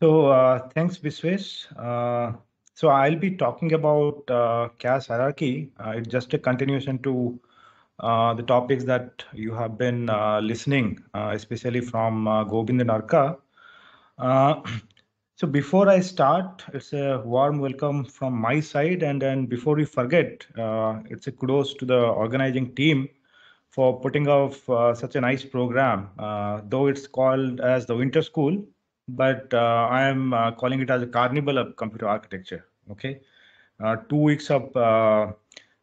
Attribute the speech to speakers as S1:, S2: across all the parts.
S1: So uh, thanks, Visvesh. Uh, so I'll be talking about uh, CAS hierarchy. Uh, it's just a continuation to uh, the topics that you have been uh, listening, especially from uh, Gobind and Arka. so before I start, it's a warm welcome from my side. And then before we forget, it's a kudos to the organizing team for putting off such a nice program. though it's called as the Winter School, but uh, I am uh, calling it as a carnival of computer architecture. Okay, uh, two weeks of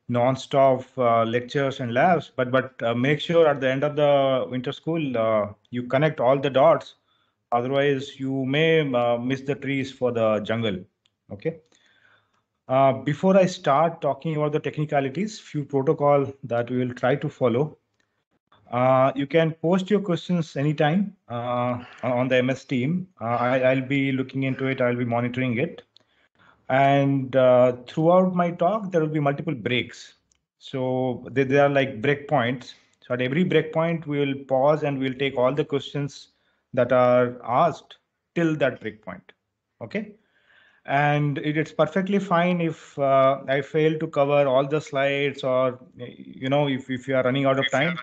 S1: non-stop lectures and labs, but but make sure at the end of the winter school you connect all the dots. Otherwise, you may miss the trees for the jungle. Okay. Uh, before I start talking about the technicalities, few protocol that we will try to follow. Uh, you can post your questions anytime uh, on the MS team. Uh, I, will be looking into it. I'll be monitoring it. And uh, throughout my talk, there will be multiple breaks. So they, they are like breakpoints. So at every breakpoint, we will pause and we'll take all the questions that are asked till that breakpoint. Okay. And it, it's perfectly fine if uh, I fail to cover all the slides or, you know, if, if you are running out of time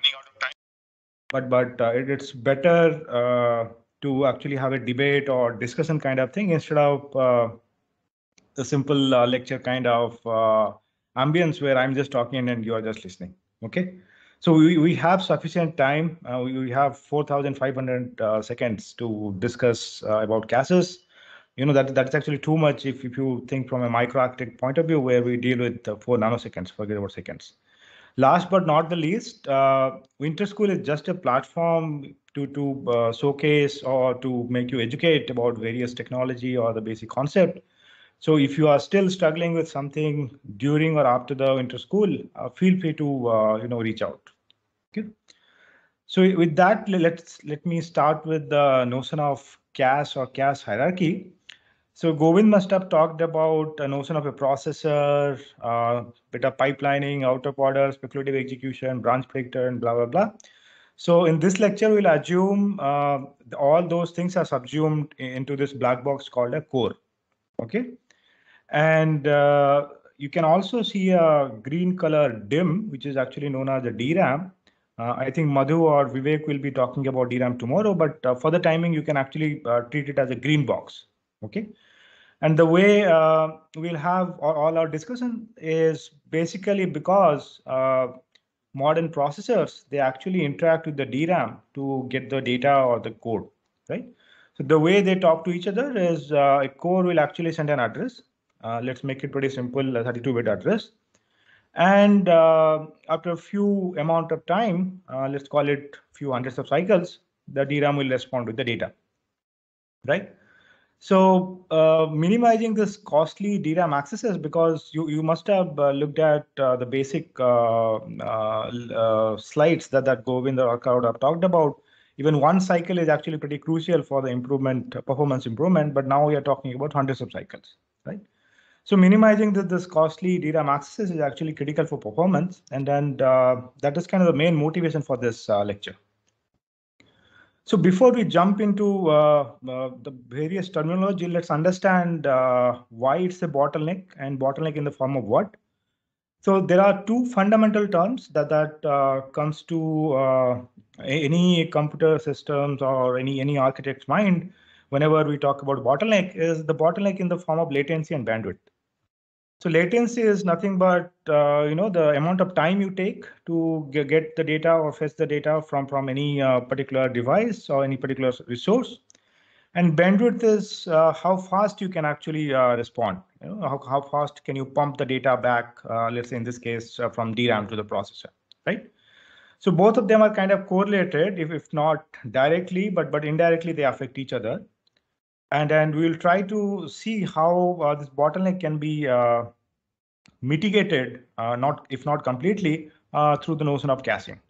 S1: but but uh, it, it's better uh, to actually have a debate or discussion kind of thing instead of a uh, simple uh, lecture kind of ambience where I'm just talking and you are just listening. Okay. So we, we have sufficient time. We, we, have 4,500 seconds to discuss about gases you know that that's actually too much if, if you think from a microarchitect point of view where we deal with uh, four nanoseconds forget about seconds Last but not the least, uh, Winter School is just a platform to to uh, showcase or to make you educate about various technology or the basic concept. So if you are still struggling with something during or after the winter school, uh, feel free to uh, you know reach out. Okay. So with that, let's let me start with the notion of CAS or CAS hierarchy. So Govind must have talked about a notion of a processor, uh, bit of pipelining, out of order, speculative execution, branch predictor, and blah, blah, blah. So in this lecture, we'll assume uh, all those things are subsumed into this black box called a core. Okay. And uh, you can also see a green color dim, which is actually known as a DRAM. Uh, I think Madhu or Vivek will be talking about DRAM tomorrow, but uh, for the timing, you can actually uh, treat it as a green box okay and the way uh, we'll have all our discussion is basically because uh, modern processors they actually interact with the DRAM to get the data or the code, right? So the way they talk to each other is uh, a core will actually send an address. Uh, let's make it pretty simple, 32-bit address. And uh, after a few amount of time, uh, let's call it few hundreds of cycles, the DRAM will respond with the data, right? So uh, minimizing this costly DRAM accesses because you, you must have uh, looked at uh, the basic uh, uh, uh, slides that, that Govind or crowd have talked about. Even one cycle is actually pretty crucial for the improvement performance improvement, but now we are talking about hundreds of cycles, right? So minimizing the, this costly DRAM accesses is actually critical for performance, and then that is kind of the main motivation for this lecture. So before we jump into uh, uh, the various terminology, let's understand uh, why it's a bottleneck and bottleneck in the form of what. So there are two fundamental terms that that uh, comes to uh, any computer systems or any any architect's mind whenever we talk about bottleneck is the bottleneck in the form of latency and bandwidth. So latency is nothing but uh, you know the amount of time you take to get the data or fetch the data from from any uh, particular device or any particular resource. And bandwidth is uh, how fast you can actually uh, respond. You know, how how fast can you pump the data back? Uh, let's say in this case uh, from DRAM to the processor, right? So both of them are kind of correlated, if if not directly, but but indirectly they affect each other and and we'll try to see how uh, this bottleneck can be uh, mitigated, uh, not if not completely, uh, through the notion of caching.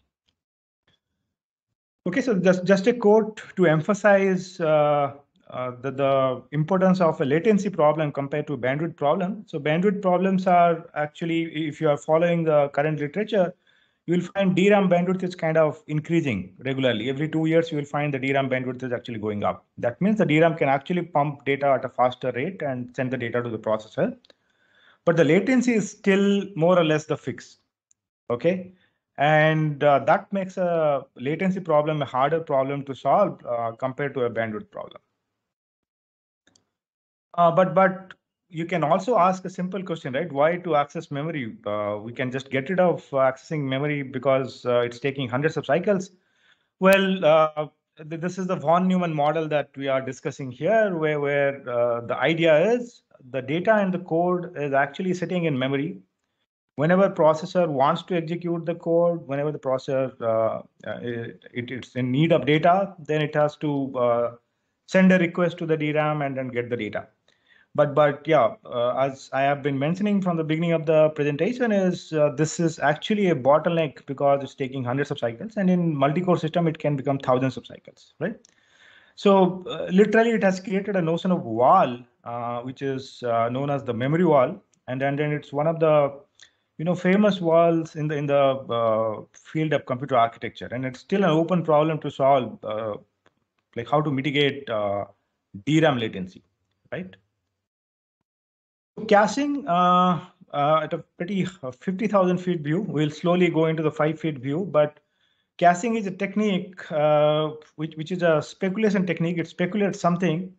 S1: Okay, so just just a quote to emphasize uh, uh, the the importance of a latency problem compared to bandwidth problem. So bandwidth problems are actually, if you are following the current literature, you will find DRAM bandwidth is kind of increasing regularly. Every two years, you will find the DRAM bandwidth is actually going up. That means the DRAM can actually pump data at a faster rate and send the data to the processor. But the latency is still more or less the fix. Okay. And uh, that makes a latency problem a harder problem to solve uh, compared to a bandwidth problem. Uh, but but you can also ask a simple question, right? Why to access memory? Uh, we can just get rid of uh, accessing memory because uh, it's taking hundreds of cycles. Well, uh, this is the von Neumann model that we are discussing here, where, where uh, the idea is the data and the code is actually sitting in memory. Whenever processor wants to execute the code, whenever the processor uh, it, it's in need of data, then it has to send a request to the DRAM and then get the data but but yeah uh, as i have been mentioning from the beginning of the presentation is uh, this is actually a bottleneck because it's taking hundreds of cycles and in multi-core system it can become thousands of cycles right so uh, literally it has created a notion of wall uh, which is uh, known as the memory wall and and then it's one of the you know famous walls in the in the uh, field of computer architecture and it's still an open problem to solve like how to mitigate DRAM latency right Caching uh, uh, at a pretty uh, 50,000 feet view, we'll slowly go into the five feet view, but caching is a technique uh, which, which is a speculation technique. It speculates something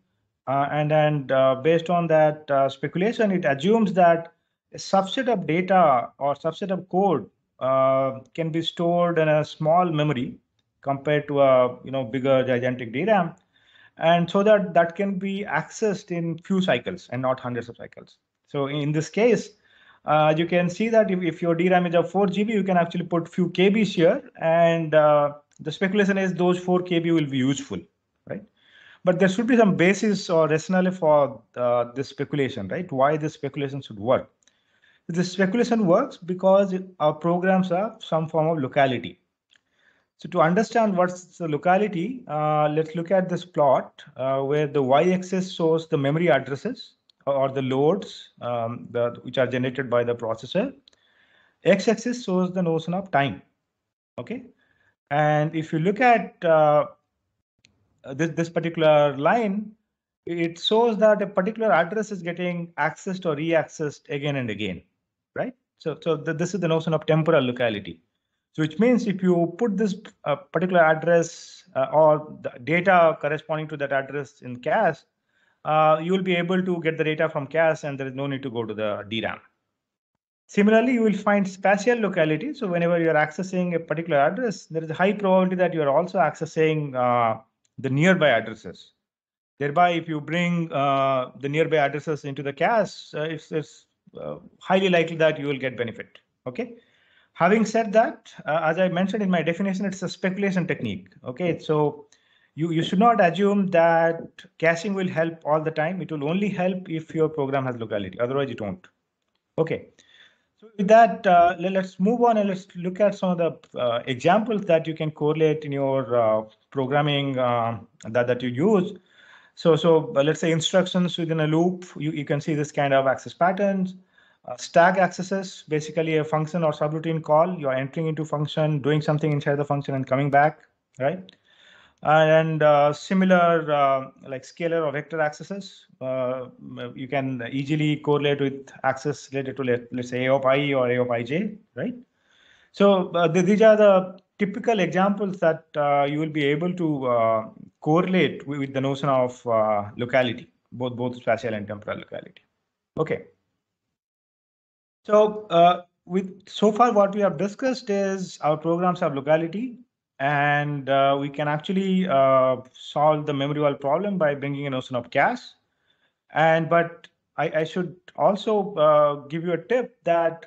S1: uh, and, and based on that speculation, it assumes that a subset of data or subset of code uh, can be stored in a small memory compared to a you know bigger gigantic DRAM, and so that that can be accessed in few cycles and not hundreds of cycles. So in this case, uh, you can see that if, if, your DRAM is of 4 GB, you can actually put few KBs here. And uh, the speculation is those 4 KB will be useful, right? But there should be some basis or rationale for uh, this speculation, right? Why this speculation should work. This speculation works because our programs have some form of locality. So to understand what's the locality, uh, let's look at this plot uh, where the y-axis shows the memory addresses or the loads um, the, which are generated by the processor. X-axis shows the notion of time. Okay, and if you look at uh, this this particular line, it shows that a particular address is getting accessed or re-accessed again and again, right? So so th this is the notion of temporal locality. So which means if you put this uh, particular address uh, or the data corresponding to that address in cache, uh, you will be able to get the data from CAS and there is no need to go to the DRAM. Similarly, you will find spatial locality. So whenever you're accessing a particular address, there is a high probability that you're also accessing uh, the nearby addresses. Thereby, if you bring uh, the nearby addresses into the CAS, uh, it's, it's uh, highly likely that you will get benefit. Okay. Having said that, uh, as I mentioned in my definition, it's a speculation technique. Okay. So you, you should not assume that caching will help all the time. It will only help if your program has locality. Otherwise, it won't. OK, so with that, uh, let's move on and let's look at some of the uh, examples that you can correlate in your uh, programming um, that, that you use. So, so uh, let's say instructions within a loop. You, you can see this kind of access patterns. Uh, stack accesses, basically a function or subroutine call. You are entering into function, doing something inside the function and coming back, right? and uh, similar uh, like scalar or vector accesses uh, you can easily correlate with access related to let, let's say a of i or a of ij right so uh, these are the typical examples that uh, you will be able to uh, correlate with, with, the notion of locality both both spatial and temporal locality okay so with so far what we have discussed is our programs have locality and uh, we can actually uh, solve the memory wall problem by bringing a notion of cache. And but I, I should also uh, give you a tip that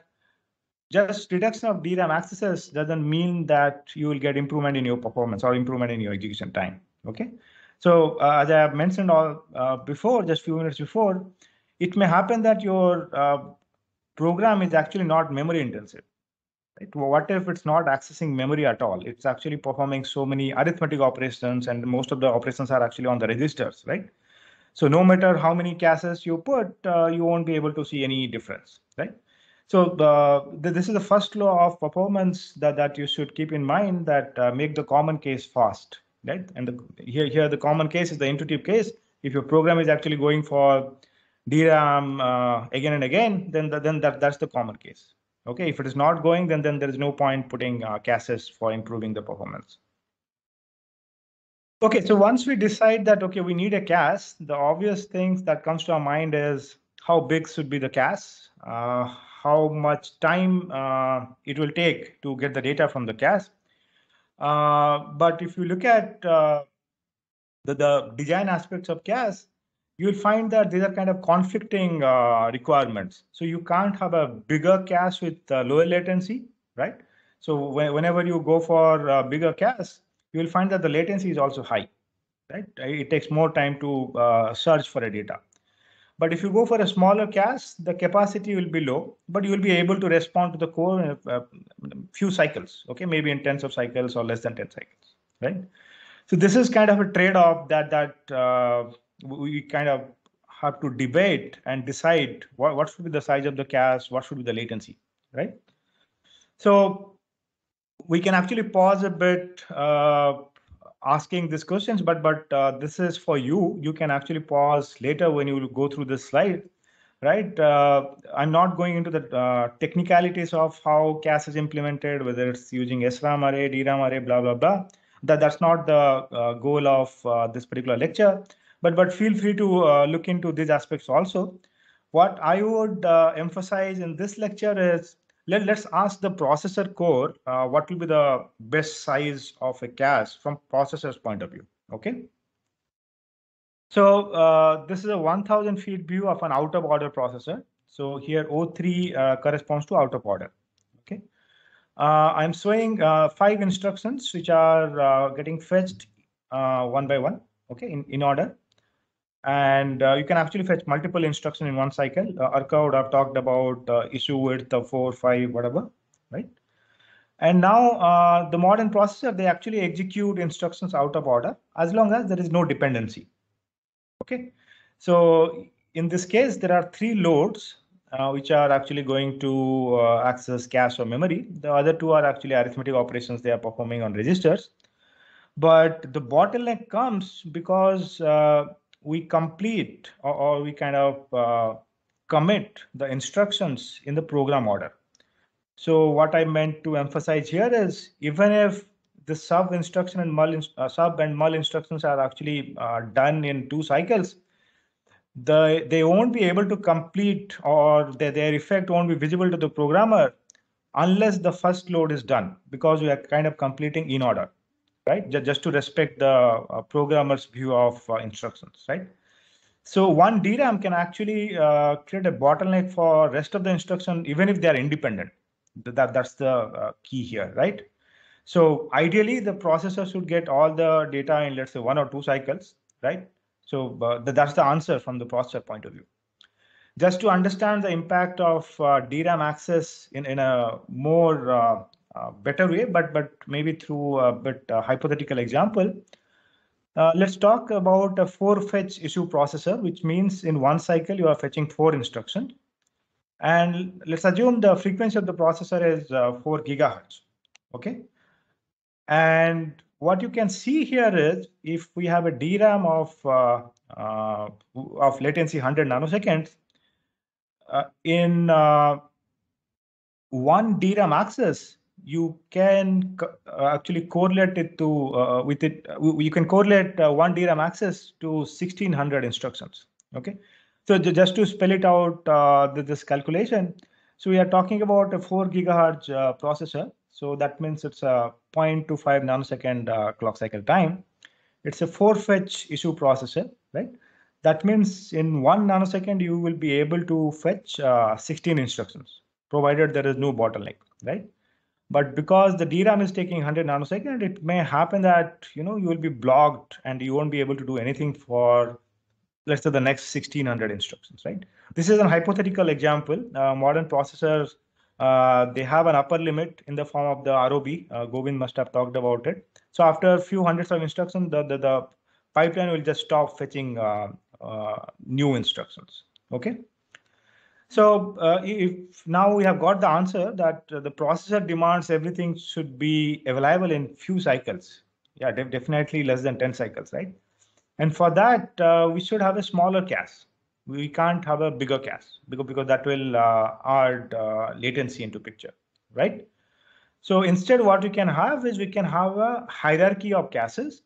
S1: just reduction of DRAM accesses doesn't mean that you will get improvement in your performance or improvement in your execution time. Okay, so uh, as I have mentioned all uh, before, just few minutes before, it may happen that your uh, program is actually not memory intensive. Right? What if it's not accessing memory at all? It's actually performing so many arithmetic operations and most of the operations are actually on the registers, right? So no matter how many caches you put, uh, you won't be able to see any difference, right? So the, the, this is the first law of performance that, that you should keep in mind that uh, make the common case fast, right? And the, here, here the common case is the intuitive case. If your program is actually going for DRAM uh, again and again, then, the, then that, that's the common case. Okay, if it is not going, then, then there is no point putting uh, for improving the performance. Okay, so once we decide that, okay, we need a CAS, the obvious things that comes to our mind is how big should be the CAS, uh, how much time uh, it will take to get the data from the CAS. Uh, but if you look at the, the design aspects of CAS, you'll find that these are kind of conflicting uh, requirements. So you can't have a bigger cache with uh, lower latency, right? So whenever you go for bigger cache, you will find that the latency is also high, right? It takes more time to uh, search for a data. But if you go for a smaller cache, the capacity will be low, but you will be able to respond to the core in uh, a, uh, few cycles, okay? Maybe in tens of cycles or less than 10 cycles, right? So this is kind of a trade-off that that uh, we kind of have to debate and decide what, what should be the size of the cache, what should be the latency, right? So we can actually pause a bit uh, asking these questions, but but uh, this is for you. You can actually pause later when you go through this slide, right? Uh, I'm not going into the uh, technicalities of how CAS is implemented, whether it's using SRAM array, DRAM array, blah, blah, blah. That, that's not the uh, goal of uh, this particular lecture but but feel free to uh, look into these aspects also what i would uh, emphasize in this lecture is let, let's ask the processor core uh, what will be the best size of a cache from processor's point of view okay so uh, this is a 1000 feet view of an out of order processor so here o3 uh, corresponds to out of order okay uh, i'm showing five instructions which are getting fetched one by one okay in, in order and uh, you can actually fetch multiple instruction in one cycle. Uh, Arca have talked about uh, issue width of four, five, whatever, right? And now uh, the modern processor, they actually execute instructions out of order as long as there is no dependency. Okay, so in this case, there are three loads uh, which are actually going to uh, access cache or memory. The other two are actually arithmetic operations they are performing on registers. But the bottleneck comes because uh, we complete or, or we kind of uh, commit the instructions in the program order. So what I meant to emphasize here is even if the sub instruction and mul uh, sub and mul instructions are actually uh, done in two cycles, the they won't be able to complete or their, their effect won't be visible to the programmer unless the first load is done because we are kind of completing in order right? Just to respect the uh, programmer's view of uh, instructions, right? So one DRAM can actually uh, create a bottleneck for rest of the instruction, even if they are independent. That, that's the uh, key here, right? So ideally, the processor should get all the data in, let's say, one or two cycles, right? So uh, that's the answer from the processor point of view. Just to understand the impact of uh, DRAM access in, in a more uh, better way, but but maybe through a bit uh, hypothetical example. Uh, let's talk about a four fetch issue processor, which means in one cycle you are fetching four instructions. And let's assume the frequency of the processor is 4 gigahertz. Okay. And what you can see here is if we have a DRAM of uh, uh, of latency 100 nanoseconds uh, in one DRAM access, you can uh, actually correlate it to uh, uh with it uh, you can correlate uh, one DRAM access to 1600 instructions okay so just to spell it out uh, this calculation so we are talking about a 4 gigahertz processor so that means it's a 0.25 nanosecond clock cycle time it's a four fetch issue processor right that means in one nanosecond you will be able to fetch 16 instructions provided there is no bottleneck right but because the DRAM is taking 100 nanosecond, it may happen that you know you will be blocked and you won't be able to do anything for let's say the next 1600 instructions, right? This is a hypothetical example. Uh, modern processors uh, they have an upper limit in the form of the ROB. Uh, must have talked about it. So after a few hundreds of instructions, the the, the pipeline will just stop fetching uh, uh, new instructions. Okay. So uh, if now we have got the answer that uh, the processor demands everything should be available in few cycles. Yeah, de definitely less than 10 cycles, right? And for that, uh, we should have a smaller cache. We can't have a bigger cache because, because that will uh, add uh, latency into picture, right? So instead, what we can have is we can have a hierarchy of caches.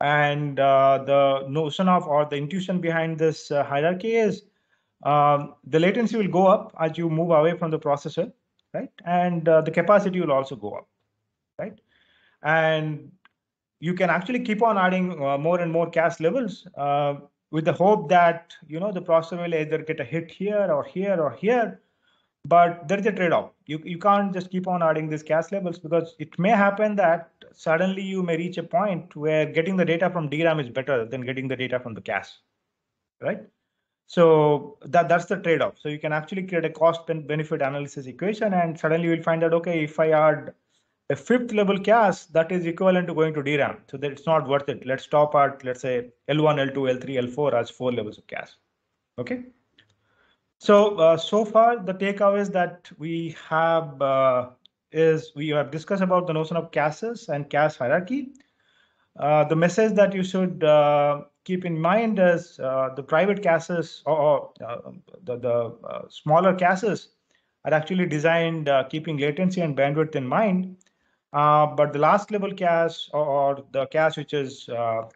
S1: And uh, the notion of or the intuition behind this hierarchy is um, the latency will go up as you move away from the processor, right? And uh, the capacity will also go up, right? And you can actually keep on adding uh, more and more cache levels uh, with the hope that you know the processor will either get a hit here or here or here. But there is a trade-off. You you can't just keep on adding these cache levels because it may happen that suddenly you may reach a point where getting the data from DRAM is better than getting the data from the cache, right? So that that's the trade-off. So you can actually create a cost benefit analysis equation, and suddenly you'll find that okay, if I add a fifth level cache, that is equivalent to going to DRAM. So that it's not worth it. Let's stop at let's say L1, L2, L3, L4 as four levels of cache. Okay. So uh, so far the takeaways that we have uh, is we have discussed about the notion of caches and cache hierarchy. Uh, the message that you should uh, keep in mind is uh, the private caches or, uh, the, the uh, smaller caches are actually designed keeping latency and bandwidth in mind. but the last level cache or, or the cache which is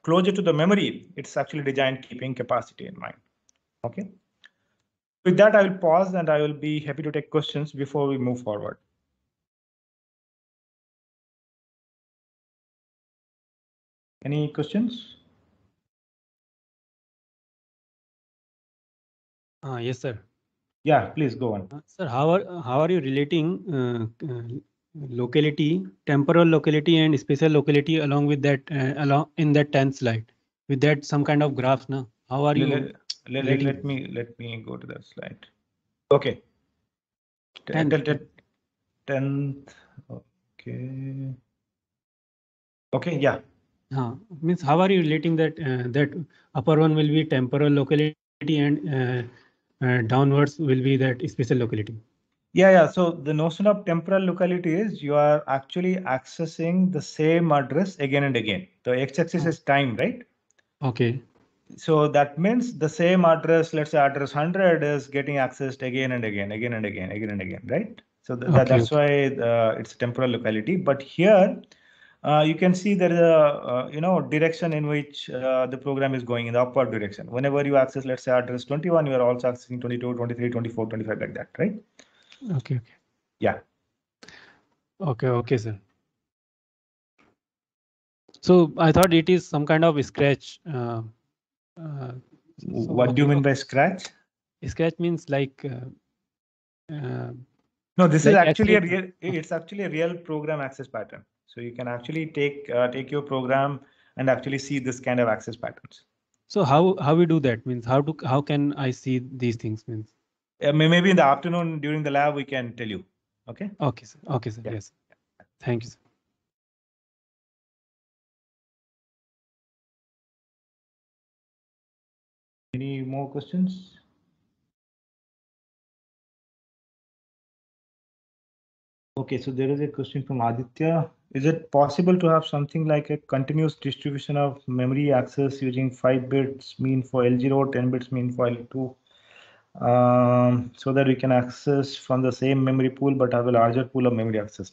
S1: closer to the memory, it's actually designed keeping capacity in mind. Okay. With that, I will pause and I will be happy to take questions before
S2: we move forward. Any questions?
S3: Uh, yes, sir. Yeah, please go on. Uh, sir, how are how are you relating uh, uh, locality, temporal locality, and spatial locality along with that uh, along in that tenth slide? With that, some kind of graphs, now. How are you? Let, let, let, let, me
S1: let me go to that slide. Okay. Tenth. Tenth. tenth. Okay. Okay.
S3: Yeah. Uh, means how are you relating that uh, that upper one will be temporal locality and uh, and downwards will be that spatial locality. Yeah, yeah. So
S1: the notion of temporal locality is you are actually accessing the same address again and again. The x-axis oh. is time, right? Okay. So that means the same address, let's say address 100 is getting accessed again and again, again and again, again and again, right? So th okay. that's why uh, it's temporal locality. But here uh, you can see there is a uh, you know direction in which uh, the program is going in the upward direction. Whenever you access, let's say address 21, you are also accessing 22, 23, 24, 25 like that, right? Okay. okay. Yeah.
S3: Okay. Okay, sir. So I thought it is some kind of scratch. Uh, uh, so what do you mean by scratch? Scratch means like. Uh, no, this like is actually a real.
S1: It's actually a real program access pattern. So you can actually take uh, take your program and actually see this kind of access patterns.
S3: So how how we do that means how to how can I see these things means?
S1: Uh, maybe in the afternoon during the lab we can tell you.
S3: Okay. Okay. Sir. Okay. Sir. Yeah. Yes. Thank you. Sir.
S2: Any more questions?
S1: Okay, so there is a question from Aditya. Is it possible to have something like a continuous distribution of memory access using 5 bits mean for L0, 10 bits mean for L2, um, so that we can access from the same memory pool but have a larger pool of memory access?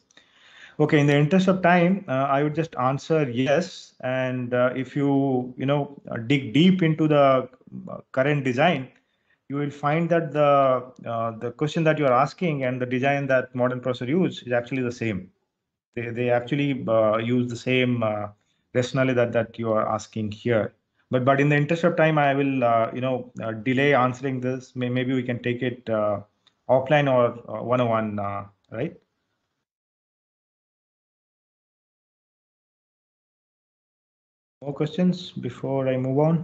S1: Okay, in the interest of time, uh, I would just answer yes. And uh, if you, you know, dig deep into the uh, current design, you will find that the uh, the question that you are asking and the design that modern processor use is actually the same. They they actually uh, use the same uh, rationale that that you are asking here. But but in the interest of time, I will uh, you know uh, delay answering this. maybe we can take it uh, offline or one on one, right?
S2: More questions before I move on.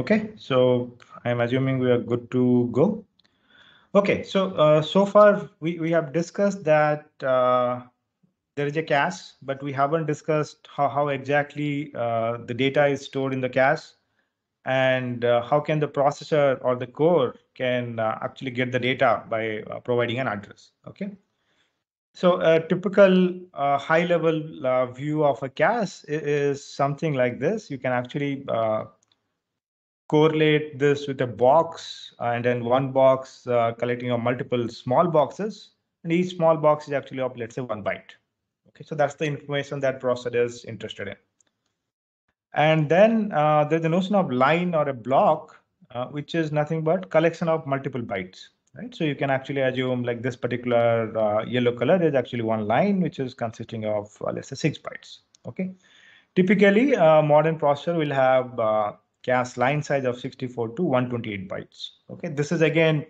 S1: Okay, so I'm assuming we are good to go. Okay, so uh, so far we, we have discussed that uh, there is a cache, but we haven't discussed how, how exactly uh, the data is stored in the cache and uh, how can the processor or the core can uh, actually get the data by uh, providing an address. Okay. So a typical uh, high level uh, view of a cache is, is, something like this. You can actually uh, correlate this with a box uh, and then one box uh, collecting of multiple small boxes and each small box is actually of let's say one byte okay so that's the information that processor is interested in and then uh, there's the notion of line or a block uh, which is nothing but collection of multiple bytes right so you can actually assume like this particular uh, yellow color is actually one line which is consisting of uh, let's say six bytes okay typically a modern processor will have Cache line size of 64 to 128 bytes. Okay, this is again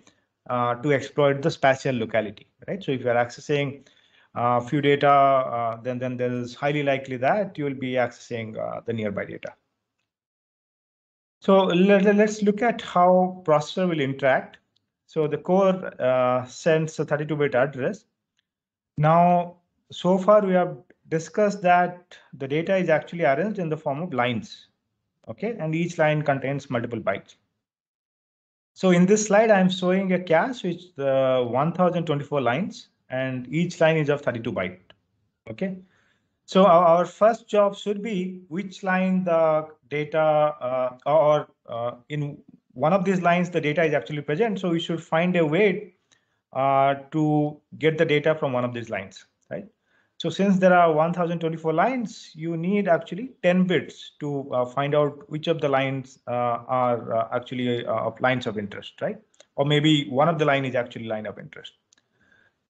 S1: uh, to exploit the spatial locality, right? So if you are accessing uh, few data, uh, then then there is highly likely that you will be accessing uh, the nearby data. So let, us look at how processor will interact. So the core uh, sends a 32-bit address. Now, so far we have discussed that the data is actually arranged in the form of lines, Okay, and each line contains multiple bytes. So in this slide, I'm showing a cache which the uh, 1024 lines and each line is of 32 byte. Okay, so our, first job should be which line the data uh, or uh, in one of these lines the data is actually present. So we should find a way uh, to get the data from one of these lines. So since there are 1024 lines, you need actually 10 bits to uh, find out which of the lines uh, are uh, actually uh, lines of interest, right? Or maybe one of the line is actually line of interest.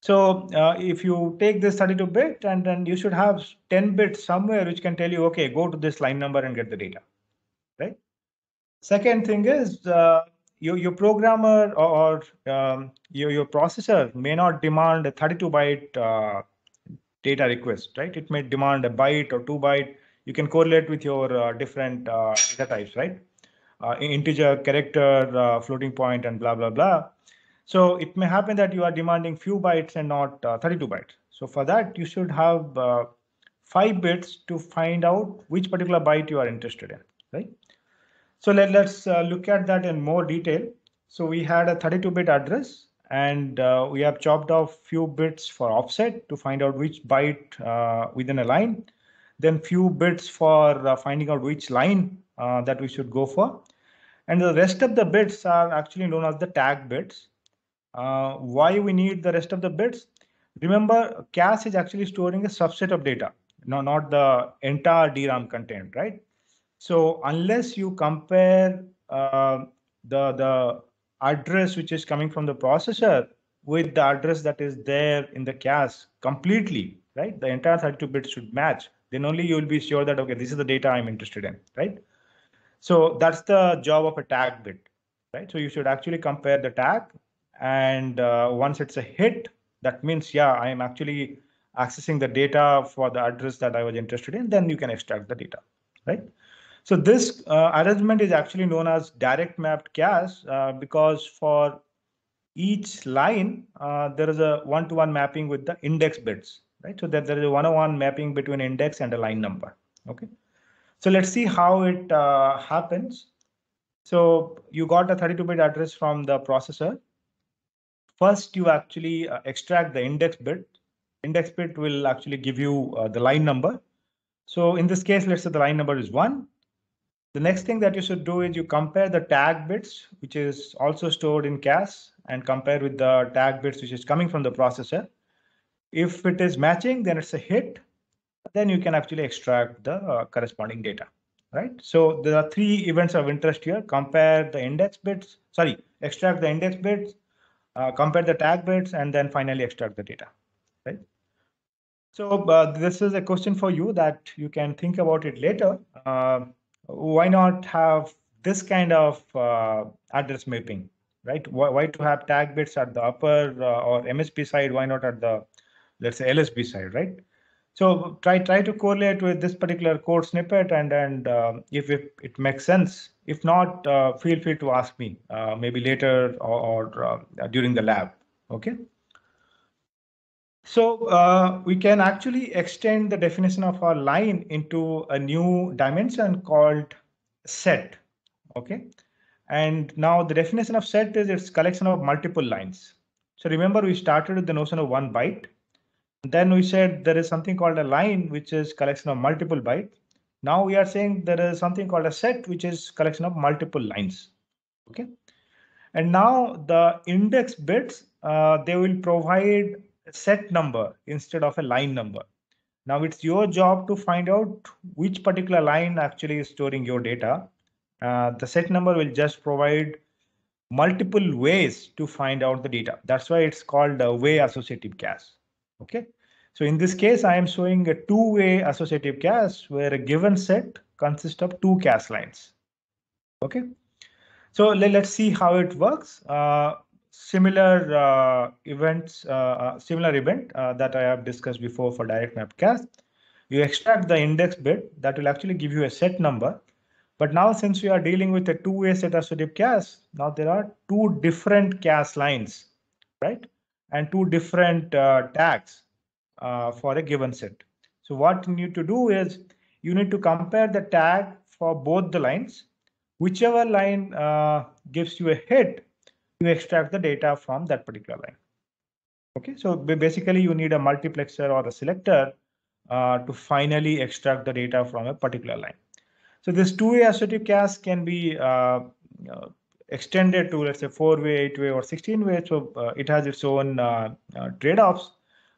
S1: So uh, if you take this 32 bit and then you should have 10 bits somewhere which can tell you, okay, go to this line number and get the data, right? Second thing is uh, your, your programmer or, or um, your, your processor may not demand a 32 byte data request, right? It may demand a byte or two byte. You can correlate with your uh, different uh, data types, right? Uh, integer, character, uh, floating point, and blah, blah, blah. So it may happen that you are demanding few bytes and not uh, 32 bytes. So for that, you should have uh, five bits to find out which particular byte you are interested in, right? So let, let's look at that in more detail. So we had a 32-bit address and uh, we have chopped off few bits for offset to find out which byte uh, within a line, then few bits for uh, finding out which line uh, that we should go for. And the rest of the bits are actually known as the tag bits. Uh, why we need the rest of the bits? Remember, cache is actually storing a subset of data, no, not the entire DRAM content, right? So unless you compare uh, the, the address which is coming from the processor with the address that is there in the cache completely, right? The entire 32 bits should match. Then only you will be sure that, okay, this is the data I'm interested in, right? So that's the job of a tag bit, right? So you should actually compare the tag. And uh, once it's a hit, that means, yeah, I am actually accessing the data for the address that I was interested in, then you can extract the data, right? So this uh, arrangement is actually known as direct mapped cache uh, because for each line, uh, there is a one-to-one -one mapping with the index bits, right? So that there is a one-to-one -one mapping between index and a line number, okay? So let's see how it uh, happens. So you got a 32-bit address from the processor. First, you actually uh, extract the index bit. Index bit will actually give you uh, the line number. So in this case, let's say the line number is one. The next thing that you should do is you compare the tag bits, which is also stored in CAS, and compare with the tag bits which is coming from the processor. If it is matching, then it's a hit. Then you can actually extract the uh, corresponding data, right? So there are three events of interest here. Compare the index bits, sorry, extract the index bits, uh, compare the tag bits, and then finally extract the data, right? So uh, this is a question for you that you can think about it later. Uh, why not have this kind of uh, address mapping, right? Why, why, to have tag bits at the upper uh, or MSP side? Why not at the, let's say LSP side, right? So try try to correlate with this particular code snippet, and and um, if, if it makes sense, if not, uh, feel free to ask me uh, maybe later or, or uh, during the lab. Okay. So uh, we can actually extend the definition of our line into a new dimension called set. Okay. And now the definition of set is its collection of multiple lines. So remember we started with the notion of one byte. Then we said there is something called a line, which is collection of multiple bytes. Now we are saying there is something called a set, which is collection of multiple lines. Okay. And now the index bits, uh, they will provide set number instead of a line number. Now it's your job to find out which particular line actually is storing your data. Uh, the set number will just provide multiple ways to find out the data. That's why it's called a way associative cache. Okay. So in this case, I am showing a two-way associative cache where a given set consists of two cache lines. Okay. So let, us see how it works. Uh, similar uh, events, uh, uh similar event uh, that I have discussed before for direct map cast. You extract the index bit that will actually give you a set number. But now since we are dealing with a two-way set associative cast, now there are two different cast lines, right? And two different uh, tags for a given set. So what you need to do is you need to compare the tag for both the lines. Whichever line uh, gives you a hit you extract the data from that particular line. Okay, so basically you need a multiplexer or a selector uh, to finally extract the data from a particular line. So this two-way associative cache can be uh, uh, extended to let's say four-way, eight-way, or 16-way. So uh, it has its own uh, uh, trade-offs.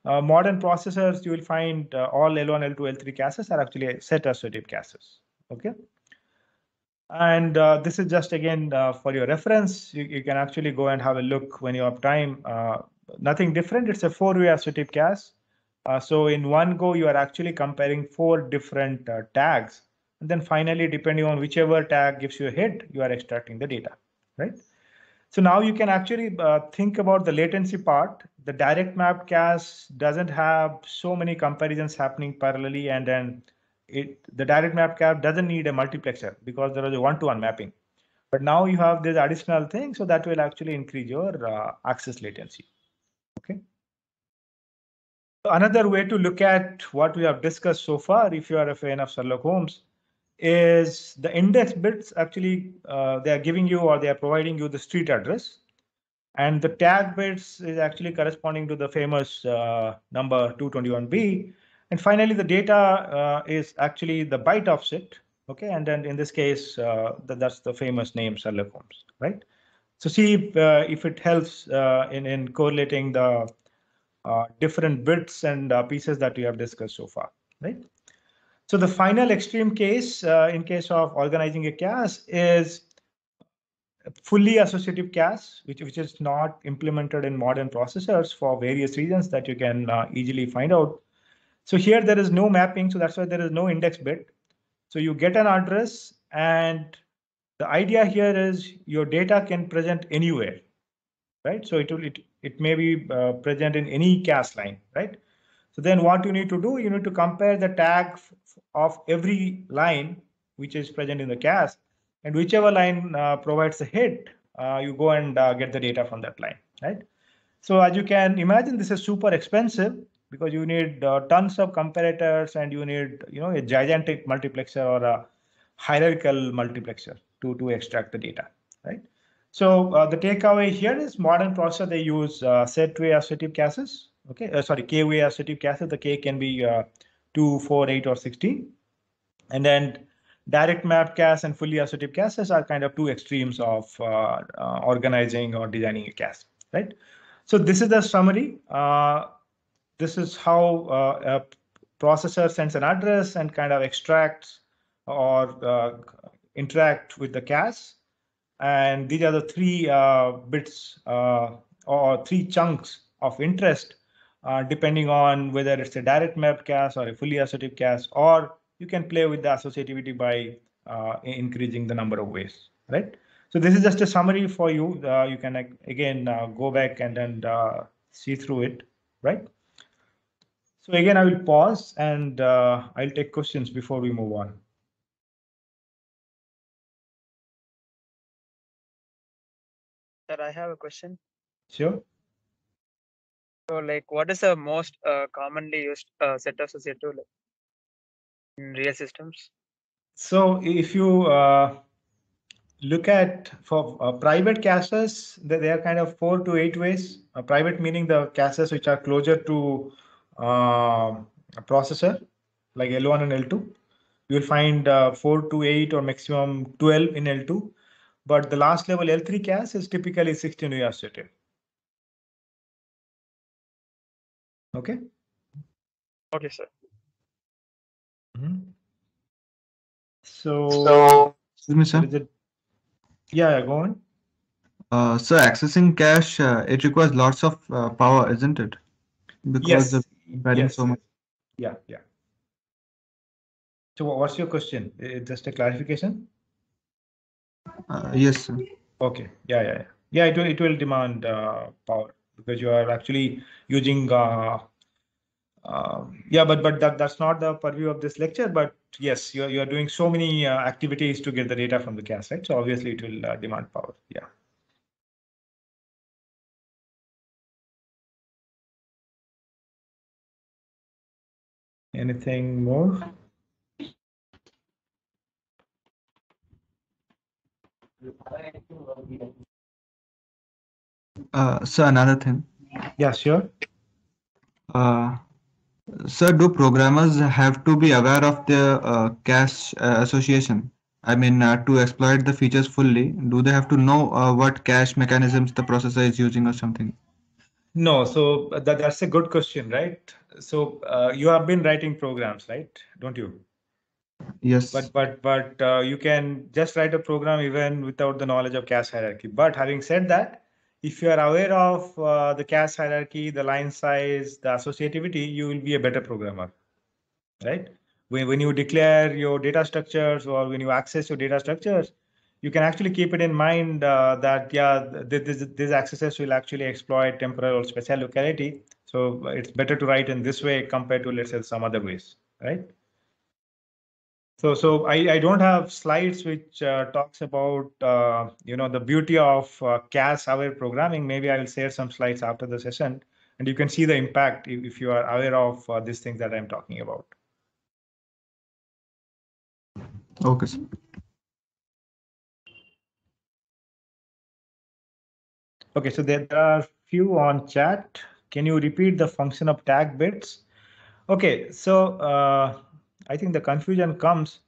S1: modern processors, you will find all L1, L2, L3 caches are actually set associative caches. Okay. And uh, this is just again uh, for your reference. You, you can actually go and have a look when you have time. Uh, nothing different. It's a four-way associative cache. Uh, so in one go, you are actually comparing four different uh, tags. And then finally, depending on whichever tag gives you a hit, you are extracting the data, right? So now you can actually uh, think about the latency part. The direct map cache doesn't have so many comparisons happening parallelly and then it the direct map cap doesn't need a multiplexer because there is a one-to-one mapping. But now you have this additional thing, so that will actually increase your uh, access latency. Okay. Another way to look at what we have discussed so far, if you are a fan of Sherlock Holmes, is the index bits actually uh, they are giving you or they are providing you the street address and the tag bits is actually corresponding to the famous uh, number 221b and finally, the data uh, is actually the byte offset. Okay, and then in this case, uh, the, that's the famous name Sherlock Holmes, right? So see uh, if it helps uh, in in correlating the uh, different bits and uh, pieces that we have discussed so far, right? So the final extreme case in case of organizing a CAS is fully associative CAS, which, which is not implemented in modern processors for various reasons that you can uh, easily find out. So here there is no mapping, so that's why there is no index bit. So you get an address and the idea here is your data can present anywhere, right? So it will it, it may be uh, present in any cache line, right? So then what you need to do, you need to compare the tag of every line which is present in the cache and whichever line uh, provides a hit, uh, you go and uh, get the data from that line, right? So as you can imagine, this is super expensive because you need uh, tons of comparators and you need you know a gigantic multiplexer or a hierarchical multiplexer to to extract the data right so uh, the takeaway here is modern processor they use uh, set-way assertive caches okay uh, sorry k-way assertive caches the k can be uh, 2 4 8 or 16 and then direct map cache and fully assertive caches are kind of two extremes of uh, uh, organizing or designing a cache right so this is the summary uh, this is how uh, a processor sends an address and kind of extracts or uh, interact with the cache. And these are the three uh, bits or three chunks of interest, depending on whether it's a direct map cache or a fully associative cache, or you can play with the associativity by uh, increasing the number of ways, right? So this is just a summary for you. Uh, you can again uh, go back and then see through it, right? So again, I will pause and uh, I'll take questions before we move on.
S2: Sir, I have a question. Sure. So like what is the most uh, commonly used uh, set
S4: of societal in real systems?
S1: So if you uh, look at for uh, private caches, they, they are kind of four to eight ways. Uh, private meaning the caches which are closer to um, a processor like L1 and L2. You will find uh, 4 to 8 or maximum 12 in L2. But the last level L3 CAS is typically 16 we are Okay.
S2: Okay, sir. Mm -hmm. So, so excuse me, sir.
S1: It, yeah, go on.
S2: Uh, so accessing cache,
S5: uh, it requires lots of uh, power, isn't it? Because yes. the yes. so much.
S1: Yeah, yeah. So what's your question? Just a clarification? Uh, yes. Sir. Okay. Yeah, yeah, yeah. Yeah, it will, it will demand uh, power because you are actually using. Uh, um, yeah, but but that that's not the purview of this lecture. But yes, you are, you are doing so many uh, activities to get the data from the gas, right? So obviously it will uh, demand power.
S2: Yeah. Anything more?
S5: Uh, so another thing. Yeah, sure. Uh, sir, do programmers have to be aware of the uh, cache uh, association? I mean, uh, to exploit the features fully, do they have to know uh, what cache mechanisms the processor is using or something?
S1: No, so uh, that, that's a good question, right? so uh, you have been writing programs, right? Don't you? Yes. But but but uh, you can just write a program even without the knowledge of cache hierarchy. But having said that, if you are aware of uh, the cache hierarchy, the line size, the associativity, you will be a better programmer, right? When, when you declare your data structures or when you access your data structures, you can actually keep it in mind uh, that yeah, th- th- these accesses will actually exploit temporal or spatial locality, so it's better to write in this way compared to let's say some other ways, right? So so I, I don't have slides which uh, talks about uh, you know the beauty of uh, CAS aware programming. Maybe I will share some slides after the session, and you can see the impact if, if you are aware of uh, these things that I'm talking about. Okay. Sir. Okay, so there, there are few on chat. Can you repeat the function of tag bits? Okay, so uh, I think the confusion comes.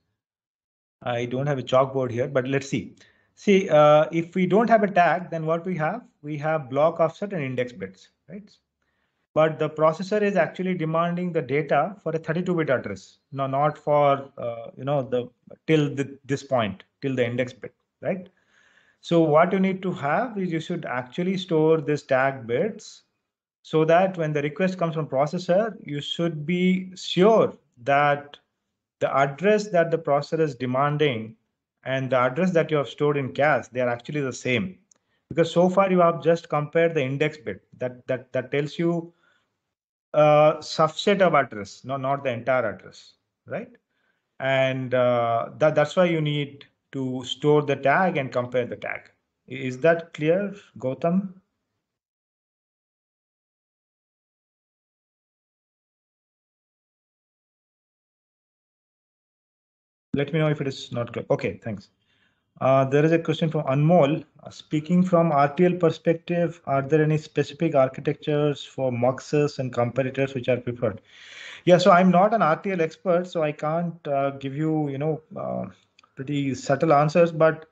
S1: I don't have a chalkboard here, but let's see. See, uh, if we don't have a tag, then what we have? We have block offset and index bits, right? But the processor is actually demanding the data for a 32-bit address, no, not for uh, you know the till the, this point, till the index bit, right? So what you need to have is you should actually store this tag bits so that when the request comes from processor, you should be sure that the address that the processor is demanding and the address that you have stored in cache, they are actually the same. Because so far you have just compared the index bit that that that tells you a subset of address, no, not the entire address, right? And uh, that that's why you need to store the tag and compare the tag. Is that clear, Gotham? Let me know if it is not clear. Okay, thanks. Uh, there is a question from Anmol. Uh, speaking from RTL perspective, are there any specific architectures for muxes and comparators which are preferred? Yeah, so I'm not an RTL expert, so I can't uh, give you, you know, uh, pretty subtle answers, but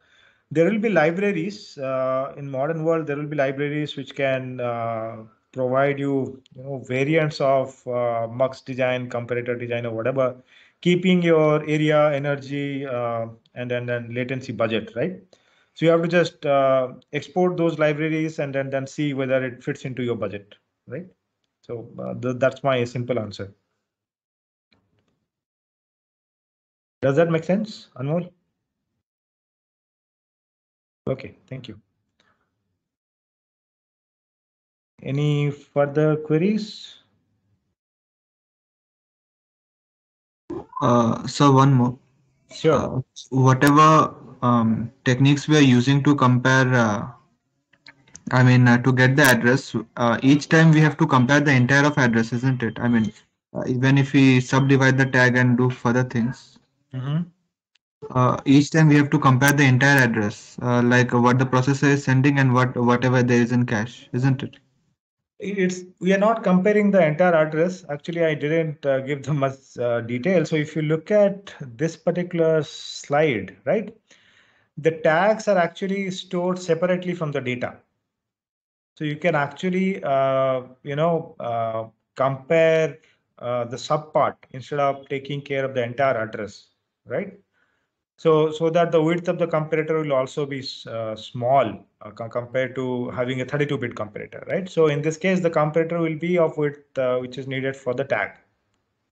S1: there will be libraries uh, in modern world. There will be libraries which can uh, provide you, you know, variants of mux design, comparator design, or whatever keeping your area energy uh, and then then latency budget right so you have to just uh, export those libraries and then then see whether it fits into your budget right so uh, th that's my simple answer does that make sense anmol
S2: okay thank you any further queries Uh, sir, one more. Sure. Uh, whatever
S5: um, techniques we are using to compare, uh, I mean, uh, to get the address, uh, each time we have to compare the entire of address, isn't it? I mean, uh, even if we subdivide the tag and do further things. Mm-hmm. Uh, each time we have to compare the entire address, uh, like what the processor is sending and what whatever there is in cache, isn't it?
S1: it's we are not comparing the entire address actually i didn't uh, give them much uh, detail so if you look at this particular slide right the tags are actually stored separately from the data so you can actually uh, you know uh, compare uh, the sub part instead of taking care of the entire address right so so that the width of the comparator will also be uh, small uh, compared to having a 32-bit comparator, right? So in this case, the comparator will be of width uh, which is needed for the tag,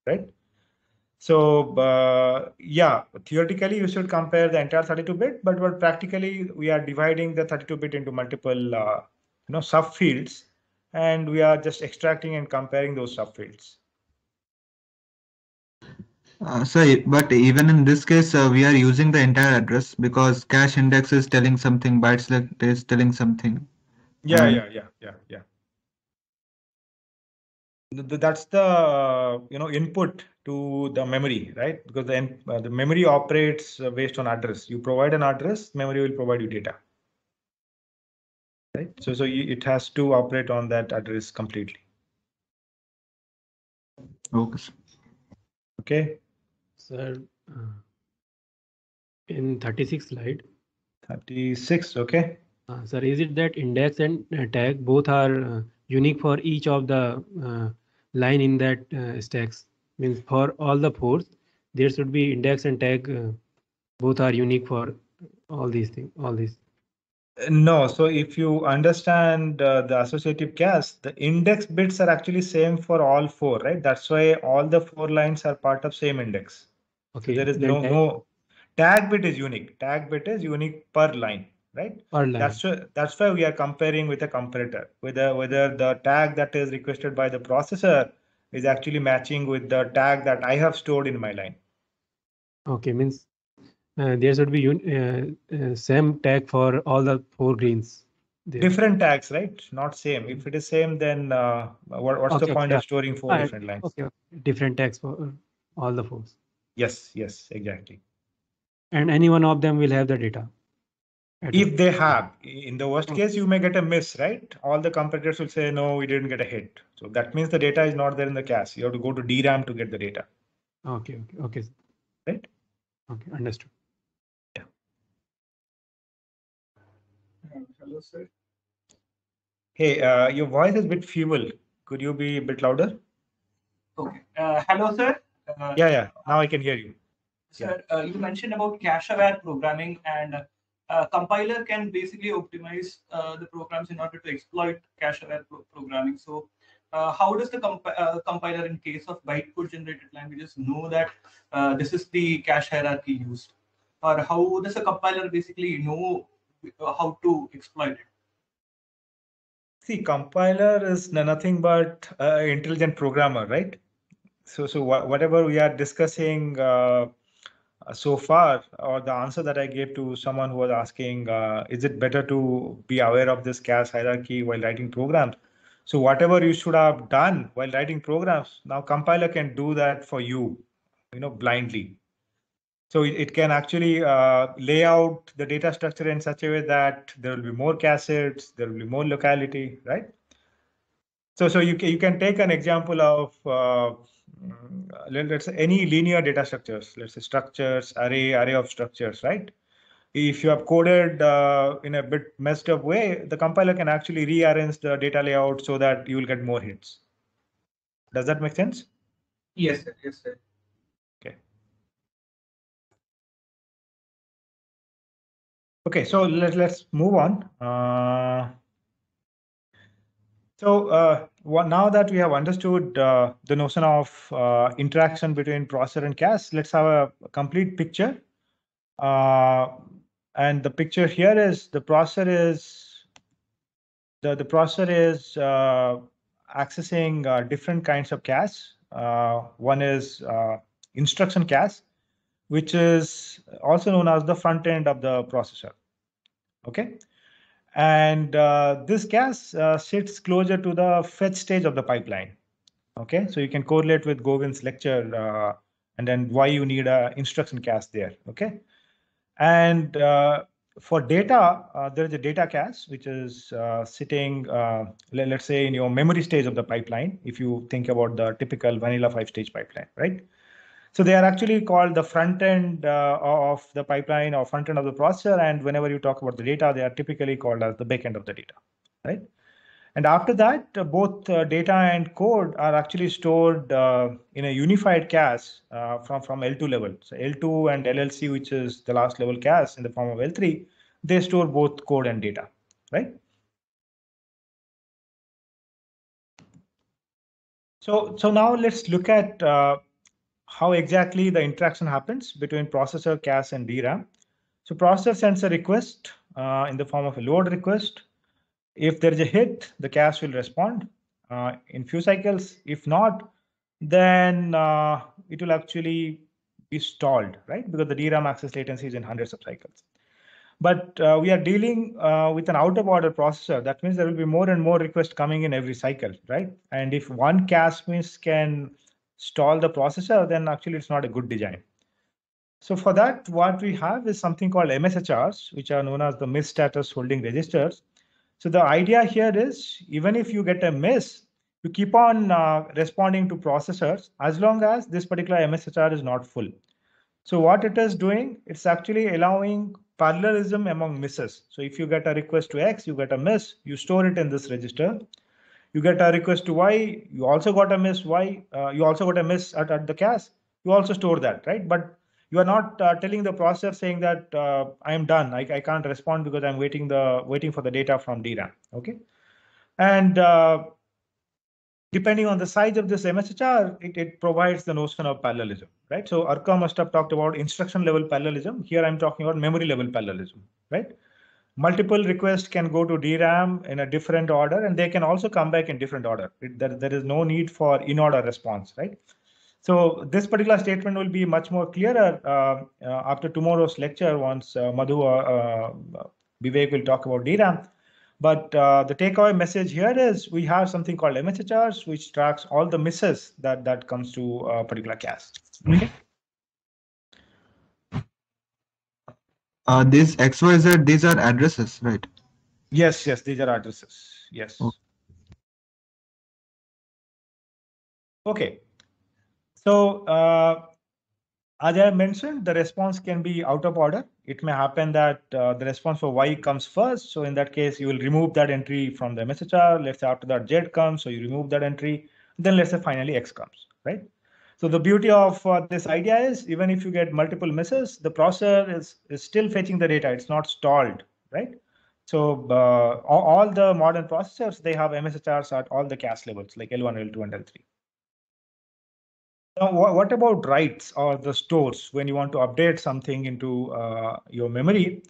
S1: right? So uh, yeah, theoretically you should compare the entire 32-bit, but what practically we are dividing the 32-bit into multiple uh, you know subfields, and we are just extracting and comparing those subfields.
S5: Sorry, uh, so, but even in this case, uh, we are using the entire address because cache index is telling something, byte select is telling something. Yeah, um, yeah,
S1: yeah, yeah, yeah. That's the you know input to the memory, right? Because the uh, the memory operates uh, based on address. You provide an address, memory will provide you data. Right. So so it has to operate on that address completely.
S3: Okay. Okay. Sir, uh, in 36 slide. 36, okay. Uh, sir, is it that index and uh, tag both are uh, unique for each of the uh, line in that stacks? Means for all the fours, there should be index and tag. both are unique for all these things, all these.
S1: No, so if you understand uh, the associative class, the index bits are actually same for all four, right? That's why all the four lines are part of same index. Okay. So there is no tag. no tag bit is unique. Tag bit is unique per line, right? Per line. That's that's why we are comparing with a comparator whether whether the tag that is requested by the processor is actually matching with the tag that I have stored in my line.
S3: Okay, means uh, there should be uh, uh, same tag for all the four greens.
S1: There. Different tags, right? Not same. If it is same, then uh, what, what's okay, the point of storing four different lines?
S3: Okay. Different tags for all the fours.
S1: Yes, yes, exactly.
S3: And any one of them will have the data.
S1: If they have, in the worst case, you may get a miss, right? All the competitors will say, no, we didn't get a hit. So that means the data is not there in the cache. You have to go to DRAM to get the data.
S3: Okay, okay, okay. Right? Okay, understood. Yeah.
S2: Hello, sir.
S1: Hey, uh, your voice is a bit feeble. Could you be a bit louder? Okay. Uh, hello, sir. Uh, yeah, yeah. Now I can hear you.
S3: Sir, yeah. uh, you mentioned about cache-aware programming, and uh, compiler can basically optimize uh, the programs in order to exploit cache-aware pro programming. So, uh, how does the comp uh, compiler, in case of bytecode-generated languages, know that this is the cache hierarchy used, or how does the compiler basically know how to exploit it? See,
S1: compiler is nothing but uh, intelligent programmer, right? so so whatever we are discussing uh, so far or the answer that i gave to someone who was asking uh, is it better to be aware of this cache hierarchy while writing programs so whatever you should have done while writing programs now compiler can do that for you you know blindly so it, it can actually uh, lay out the data structure in such a way that there will be more cassettes there will be more locality right so, so you, you can take an example of, uh, let's say any linear data structures, let's say structures, array, array of structures, right? If you have coded uh, in a bit messed up way, the compiler can actually rearrange the data layout so that you will get more hits. Does that make sense? Yes, sir. Yes, sir. Okay. Okay, so let, let's move on. Uh, so uh, well, now that we have understood uh, the notion of uh, interaction between processor and cache, let's have a, a complete picture. Uh, and the picture here is the processor is the, the processor is uh, accessing uh, different kinds of cache. one is instruction cache, which is also known as the front end of the processor. Okay and uh, this gas uh, sits closer to the fetch stage of the pipeline. Okay, so you can correlate with Govin's lecture uh, and then why you need a instruction cache there. Okay, and uh, for data, uh, there is a data cache which is uh, sitting, let, us say, in your memory stage of the pipeline. If you think about the typical vanilla five-stage pipeline, right? So they are actually called the front end uh, of the pipeline or front end of the processor. And whenever you talk about the data, they are typically called as the back end of the data, right? And after that, uh, both uh, data and code are actually stored uh, in a unified cache uh, from, from L2 level. So L2 and LLC, which is the last level cache in the form of L3, they store both code and data, right? So, so now let's look at uh, how exactly the interaction happens between processor, cache, and DRAM. So processor sends a request uh, in the form of a load request. If there is a hit, the cache will respond uh, in few cycles. If not, then uh, it will actually be stalled, right? Because the DRAM access latency is in hundreds of cycles. But uh, we are dealing uh, with an out-of-order processor. That means there will be more and more requests coming in every cycle, right? And if one cache miss can stall the processor, then actually it's not a good design. So for that, what we have is something called MSHRs, which are known as the miss status holding registers. So the idea here is even if you get a miss, you keep on uh, responding to processors as long as this particular MSHR is not full. So what it is doing, it's actually allowing parallelism among misses. So if you get a request to X, you get a miss, you store it in this register you get a request to y you also got a miss y uh, you also got a miss at, at the cache you also store that right but you are not uh, telling the processor saying that uh, i am done I, I can't respond because i'm waiting the waiting for the data from dram okay and uh, depending on the size of this mshr it, it provides the notion of parallelism right so arka must have talked about instruction level parallelism here i'm talking about memory level parallelism right multiple requests can go to DRAM in a different order, and they can also come back in different order. It, there, there is no need for in-order response, right? So this particular statement will be much more clearer uh, uh, after tomorrow's lecture once uh, Madhu uh, uh Vivek will talk about DRAM. But uh, the takeaway message here is we have something called MSHRs, which tracks all the misses that, that comes to a uh, particular cast.
S5: Okay? uh, these XYZ, these are addresses, right?
S1: Yes, yes, these are addresses. Yes. Okay. Oh. okay. So uh, as I mentioned, the response can be out of order. It may happen that uh, the response for Y comes first. So in that case, you will remove that entry from the MSHR. Let's say after that Z comes, so you remove that entry. Then let's say finally X comes, right? So the beauty of uh, this idea is even if you get multiple misses, the processor is, is still fetching the data. It's not stalled, right? So uh, all, all, the modern processors, they have MSHRs at all the cache levels like L1, L2, and L3. Now, wh what about writes or the stores when you want to update something into uh, your memory?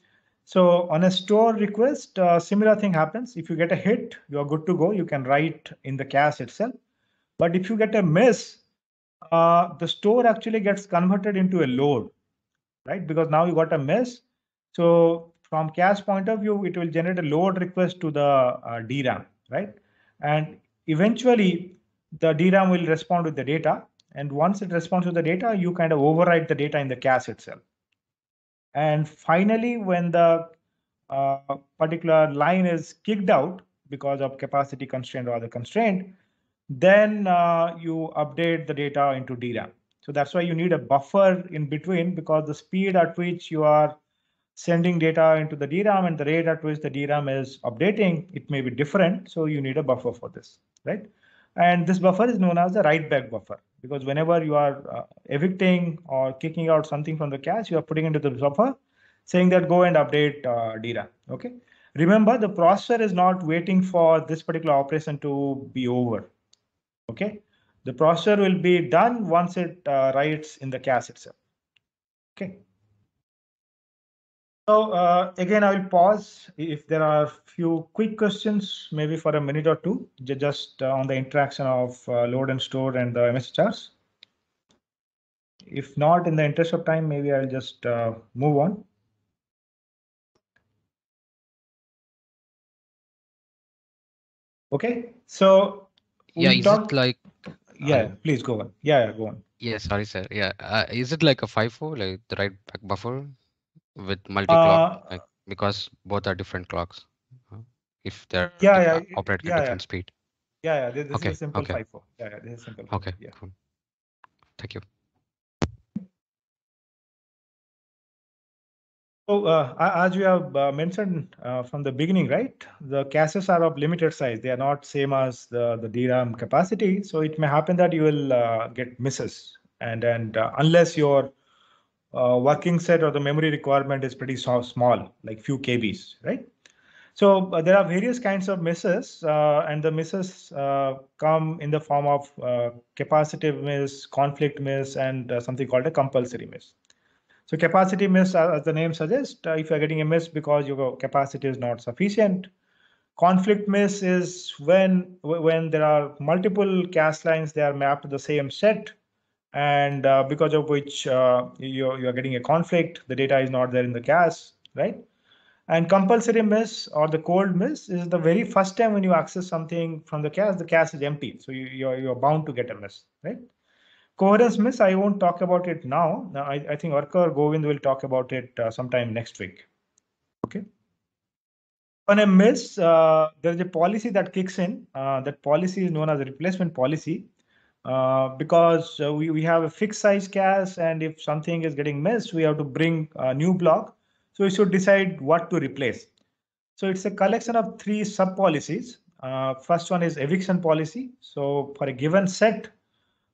S1: So on a store request, uh, similar thing happens. If you get a hit, you're good to go. You can write in the cache itself. But if you get a miss, uh, the store actually gets converted into a load, right? Because now you got a mess. So from cache point of view, it will generate a load request to the uh, DRAM, right? And eventually the DRAM will respond with the data. And once it responds to the data, you kind of overwrite the data in the cache itself. And finally, when the uh, particular line is kicked out because of capacity constraint or other constraint, then uh, you update the data into DRAM. So that's why you need a buffer in between because the speed at which you are sending data into the DRAM and the rate at which the DRAM is updating, it may be different. So you need a buffer for this, right? And this buffer is known as the write back buffer because whenever you are uh, evicting or kicking out something from the cache, you are putting into the buffer saying that go and update uh, DRAM, okay? Remember the processor is not waiting for this particular operation to be over Okay, the processor will be done once it uh, writes in the cache itself. Okay. So uh, again, I will pause if there are a few quick questions, maybe for a minute or two, just uh, on the interaction of uh, load and store and the charts If not, in the interest of time, maybe I'll just uh, move on. OK, so yeah, is talk... it like? Yeah, um, please go on. Yeah, yeah, go on.
S2: Yeah, sorry,
S5: sir. Yeah, uh, is it like a FIFO, like the right back buffer with multi clock, uh, like, because both are different clocks? If they're yeah, yeah, operate yeah, at different yeah. speed.
S1: Yeah, yeah. This, this okay, is a simple okay. FIFO. Yeah, yeah, this is simple.
S2: Okay, yeah. cool. Thank you.
S1: So uh, as you have uh, mentioned uh, from the beginning, right, the caches are of limited size. They are not same as the, the DRAM capacity. So it may happen that you will uh, get misses. And, and uh, unless your uh, working set or the memory requirement is pretty so small, like few KBs, right? So there are various kinds of misses and the misses come in the form of capacitive miss, conflict miss, and something called a compulsory miss. So capacity miss, uh, as the name suggests, uh, if you're getting a miss because your capacity is not sufficient. Conflict miss is when when there are multiple cache lines, they are mapped to the same set, and uh, because of which uh, you you are getting a conflict. The data is not there in the cache, right? And compulsory miss or the cold miss is the very first time when you access something from the cache, the cache is empty. So you, you're, you're bound to get a miss, right? Coherence miss, I won't talk about it now. I, I think Arka or Govind will talk about it uh, sometime next week. Okay. On a miss, uh, there is a policy that kicks in. Uh, that policy is known as a replacement policy uh, because uh, we, we have a fixed size cache and if something is getting missed, we have to bring a new block. So we should decide what to replace. So it's a collection of three sub policies. Uh, first one is eviction policy. So for a given set,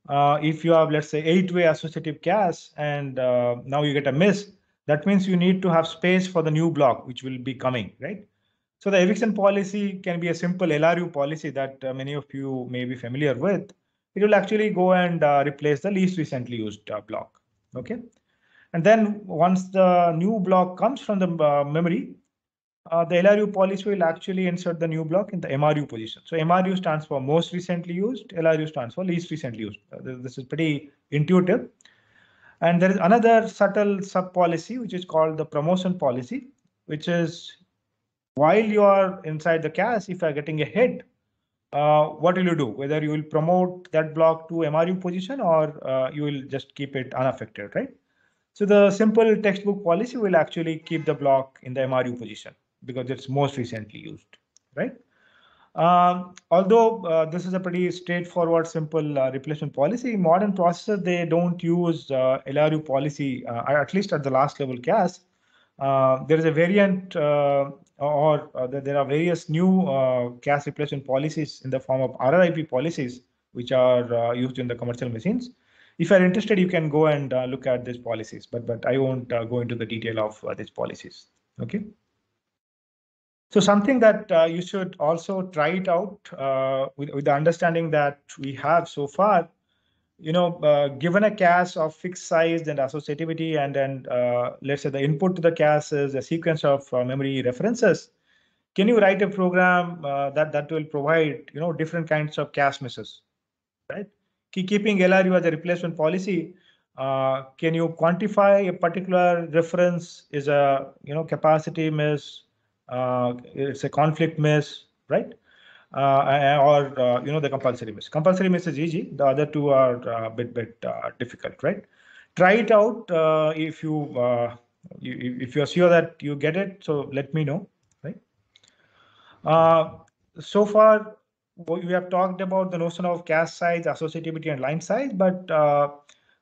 S1: uh, if you have let's say eight way associative cache, and uh, now you get a miss that means you need to have space for the new block which will be coming right so the eviction policy can be a simple lru policy that uh, many of you may be familiar with it will actually go and uh, replace the least recently used uh, block okay and then once the new block comes from the uh, memory uh, the LRU policy will actually insert the new block in the MRU position. So MRU stands for most recently used, LRU stands for least recently used. Uh, this is pretty intuitive. And there is another subtle sub policy, which is called the promotion policy, which is while you are inside the cache, if you are getting a hit, uh, what will you do? Whether you will promote that block to MRU position or uh, you will just keep it unaffected, right? So the simple textbook policy will actually keep the block in the MRU position because it's most recently used, right? Um, although uh, this is a pretty straightforward, simple uh, replacement policy, modern processors, they don't use uh, LRU policy, uh, at least at the last level CAS. Uh, there is a variant uh, or there are various new CAS replacement policies in the form of RRIP policies, which are used in the commercial machines. If you're interested, you can go and look at these policies, but, but I won't go into the detail of these policies. Okay. So something that uh, you should also try it out uh, with, with the understanding that we have so far, you know, uh, given a cache of fixed size and associativity, and then uh, let's say the input to the cache is a sequence of uh, memory references, can you write a program uh, that that will provide you know different kinds of cache misses, right? Keeping LRU as a replacement policy, can you quantify a particular reference is a you know capacity miss uh, it's a conflict miss, right? Uh, or uh, you know the compulsory miss. Compulsory miss is easy. The other two are a uh, bit bit uh, difficult, right? Try it out if you, you, if you are sure that you get it. So let me know, right? so far, we have talked about the notion of cast size, associativity, and line size, but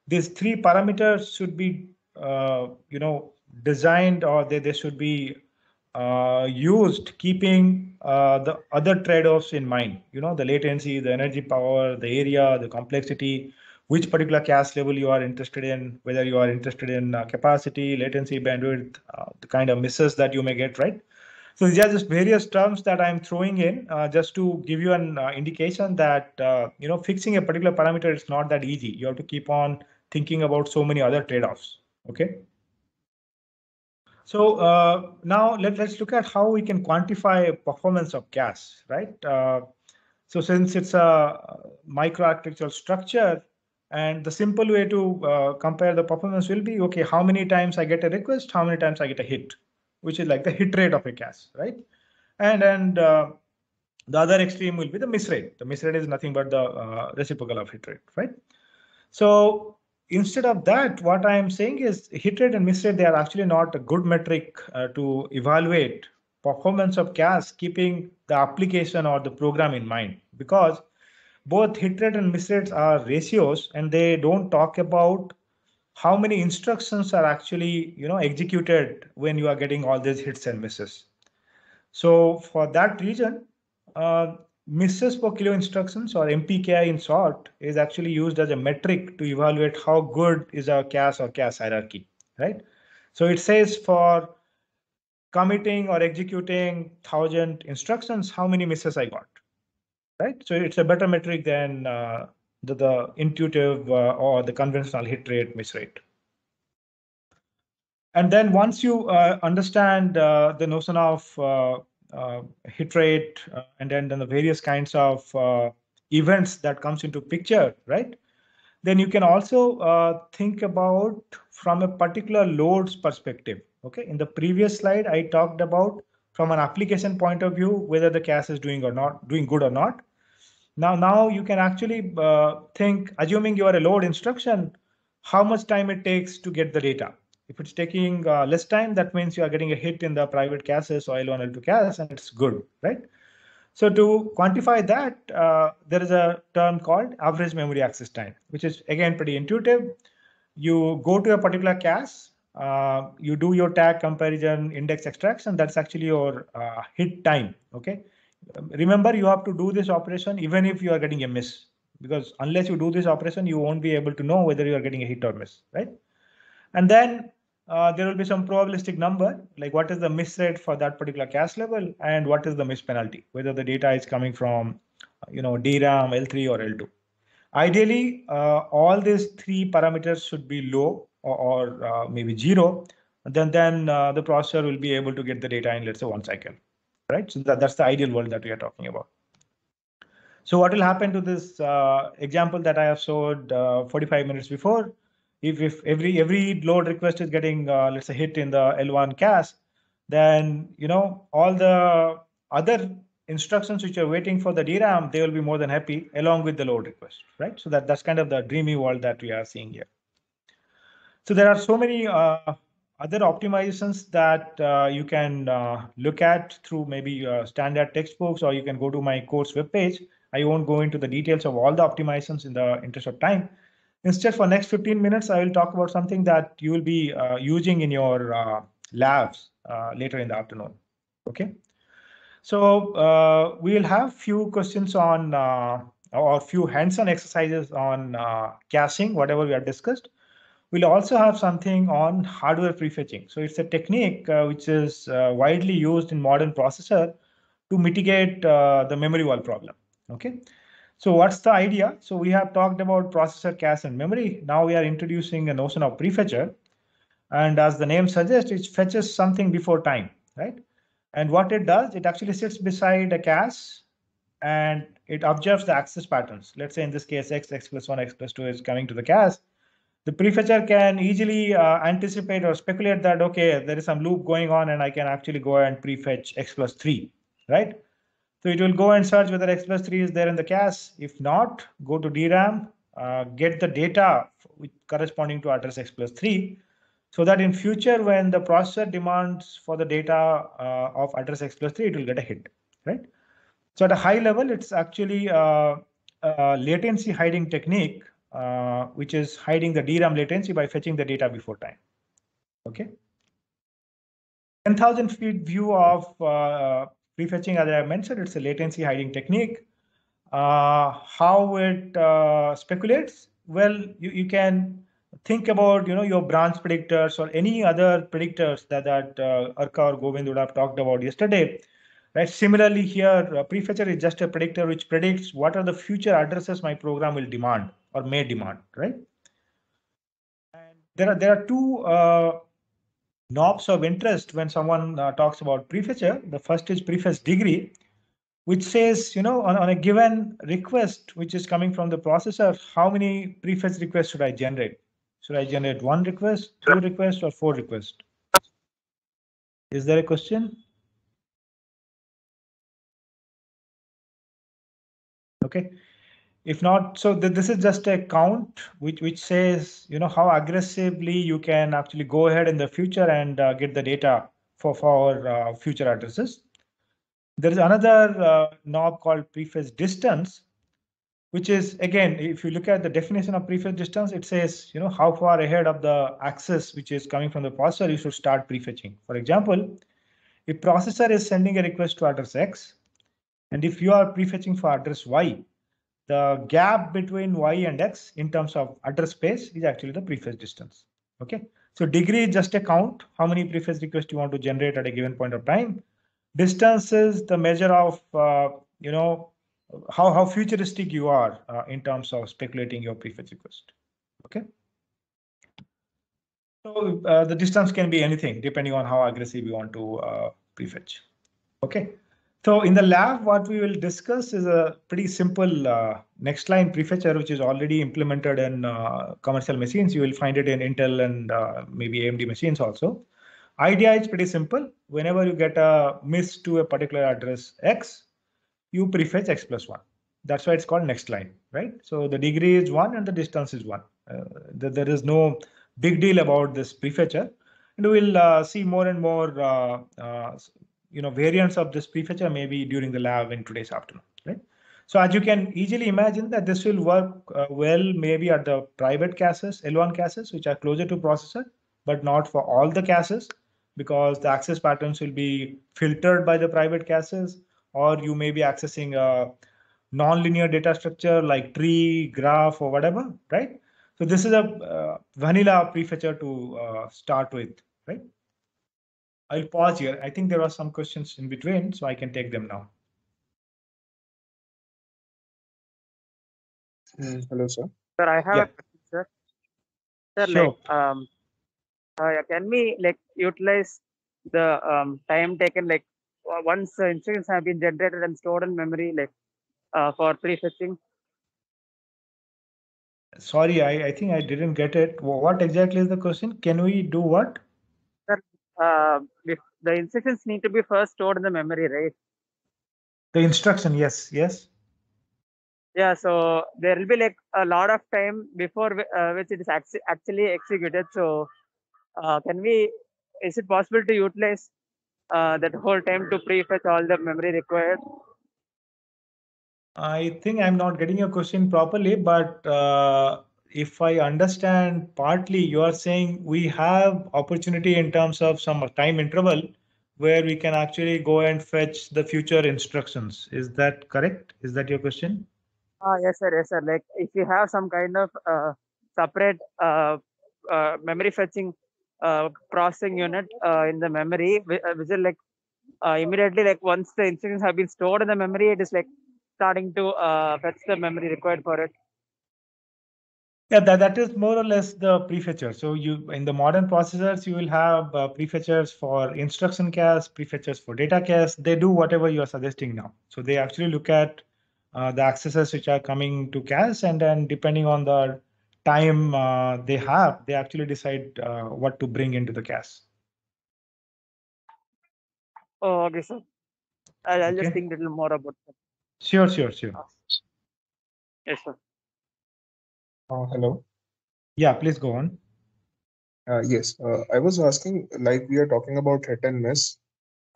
S1: these three parameters should be you know designed or they, they should be uh, used keeping uh, the other trade-offs in mind you know the latency the energy power the area the complexity which particular cache level you are interested in whether you are interested in uh, capacity latency bandwidth uh, the kind of misses that you may get right so these are just various terms that i'm throwing in uh, just to give you an indication that you know fixing a particular parameter is not that easy you have to keep on thinking about so many other trade-offs okay so uh, now let, let's look at how we can quantify performance of gas, right? Uh, so since it's a microarchitectural structure, and the simple way to uh, compare the performance will be, okay, how many times I get a request, how many times I get a hit, which is like the hit rate of a gas, right? And, and uh, the other extreme will be the miss rate. The miss rate is nothing but the uh, reciprocal of hit rate, right? So instead of that, what I am saying is hit rate and miss rate, they are actually not a good metric uh, to evaluate performance of CAS, keeping the application or the program in mind. Because both hit rate and miss rates are ratios and they don't talk about how many instructions are actually you know executed when you are getting all these hits and misses so for that reason uh, misses per kilo instructions or MPKI in short is actually used as a metric to evaluate how good is our CAS or CAS hierarchy, right? So it says for committing or executing 1000 instructions, how many misses I got, right? So it's a better metric than uh, the, the, intuitive uh, or the conventional hit rate, miss rate. And then once you uh, understand uh, the notion of uh, uh, hit rate, uh, and then, then the various kinds of uh, events that comes into picture, right? Then you can also think about from a particular loads perspective. Okay, in the previous slide, I talked about from an application point of view, whether the CAS is doing or not, doing good or not. Now, now you can actually uh, think, assuming you are a load instruction, how much time it takes to get the data, if it's taking uh, less time, that means you are getting a hit in the private caches, oil one L2 cache, and it's good, right? So to quantify that, uh, there is a term called average memory access time, which is again pretty intuitive. You go to a particular cache, uh, you do your tag comparison, index extraction. That's actually your uh, hit time. Okay. Remember, you have to do this operation even if you are getting a miss, because unless you do this operation, you won't be able to know whether you are getting a hit or miss, right? And then uh, there will be some probabilistic number, like what is the miss rate for that particular cache level and what is the miss penalty, whether the data is coming from, uh, you know, DRAM, L3 or L2. Ideally, uh, all these three parameters should be low or, or uh, maybe zero. Then, then uh, the processor will be able to get the data in, let's say, one cycle, right? So that, that's the ideal world that we are talking about. So what will happen to this uh, example that I have showed 45 minutes before? if, if every every load request is getting uh, let's say hit in the L1 cache, then you know all the other instructions which are waiting for the DRAM, they will be more than happy along with the load request, right? So that that's kind of the dreamy world that we are seeing here. So there are so many uh, other optimizations that uh, you can uh, look at through maybe uh, standard textbooks, or you can go to my course webpage. I won't go into the details of all the optimizations in the interest of time, Instead, for next 15 minutes, I will talk about something that you will be uh, using in your uh, labs uh, later in the afternoon. Okay. So uh, we will have few questions on uh, or few hands-on exercises on caching, whatever we have discussed. We'll also have something on hardware prefetching. So it's a technique which is widely used in modern processor to mitigate the memory wall problem. Okay. So what's the idea? So we have talked about processor, cache, and memory. Now we are introducing a notion of prefetcher. And as the name suggests, it fetches something before time, right? And what it does, it actually sits beside a cache and it observes the access patterns. Let's say in this case, x, x plus 1, x plus 2 is coming to the cache. The prefetcher can easily uh, anticipate or speculate that, okay, there is some loop going on and I can actually go and prefetch x plus 3, right? So it will go and search whether X plus 3 is there in the cache. If not, go to DRAM, uh, get the data corresponding to address X plus 3 so that in future when the processor demands for the data uh, of address X plus 3, it will get a hit, right? So at a high level, it's actually uh, a latency hiding technique, uh, which is hiding the DRAM latency by fetching the data before time, okay? 10,000 feet view of uh, prefetching, as I mentioned, it's a latency hiding technique. Uh, how it uh, speculates? Well, you, you can think about you know your branch predictors or any other predictors that that uh, Arka or Govind would have talked about yesterday. Right. Similarly, here prefetcher is just a predictor which predicts what are the future addresses my program will demand or may demand. Right. And there are there are two uh, knobs of interest when someone uh, talks about prefecture. The first is preface degree, which says, you know, on, on a given request which is coming from the processor, how many preface requests should I generate? Should I generate one request, two requests, or four requests? Is there a question? Okay if not so th this is just a count which which says you know how aggressively you can actually go ahead in the future and uh, get the data for for uh, future addresses there is another uh, knob called prefetch distance which is again if you look at the definition of prefetch distance it says you know how far ahead of the access which is coming from the processor you should start prefetching for example if processor is sending a request to address x and if you are prefetching for address y the gap between y and x in terms of address space is actually the preface distance. Okay, so degree is just a count, how many preface requests you want to generate at a given point of time. Distance is the measure of, uh, you know, how, how futuristic you are uh, in terms of speculating your preface request. Okay. So uh, the distance can be anything depending on how aggressive you want to uh, prefetch. Okay. So in the lab, what we will discuss is a pretty simple uh, next line prefetcher, which is already implemented in uh, commercial machines. You will find it in Intel and uh, maybe AMD machines also. Idea is pretty simple. Whenever you get a miss to a particular address X, you prefetch X plus one. That's why it's called next line, right? So the degree is one and the distance is one. Uh, th there is no big deal about this prefetcher. And we'll uh, see more and more uh, you know variants of this prefetcher maybe during the lab in today's afternoon, right? So as you can easily imagine that this will work uh, well maybe at the private caches, L1 caches, which are closer to processor, but not for all the caches because the access patterns will be filtered by the private caches or you may be accessing a nonlinear data structure like tree, graph or whatever, right? So this is a uh, vanilla prefetcher to uh, start with, right? I'll pause here. I think there are some questions in between, so I can take them now.
S2: Mm, hello, sir. Sir, I have yeah. a question, sir. Sir, sure.
S4: like, um, uh, can we like utilize the um, time taken, like once uh, instructions have been generated and stored in memory, like uh, for
S1: prefetching? Sorry, I, I think I didn't get it. What exactly is the question? Can we do what?
S4: uh, the instructions need to be first stored in the memory, right?
S1: The instruction, yes, yes.
S4: Yeah, so there will be like a lot of time before uh, which it is actually executed. So, uh, can we? Is it possible to utilize uh, that whole time to prefetch all the memory required?
S1: I think I'm not getting your question properly, but uh, if I understand partly, you are saying we have opportunity in terms of some time interval where we can actually go and fetch the future instructions. Is that correct? Is that your question?
S4: Uh, yes, sir. Yes, sir. Like if you have some kind of uh, separate uh, uh, memory fetching uh, processing unit uh, in the memory, uh, which is like immediately like once the instructions have been stored in the memory, it is like starting to fetch the memory required for it.
S1: Yeah, that, that is more or less the prefetcher. So you in the modern processors, you will have uh, prefetchers for instruction cache, prefetchers for data cache. They do whatever you are suggesting now. So they actually look at uh, the accesses which are coming to cache, and then depending on the time uh, they have, they actually decide uh, what to bring into the cache.
S4: Oh, okay, sir. I'll, I'll okay. just think a little more about that.
S1: Sure, sure, sure. Yes, sir. Uh, hello. Yeah, please go on.
S5: Uh, yes, uh, I was asking, like we are talking about hit and miss,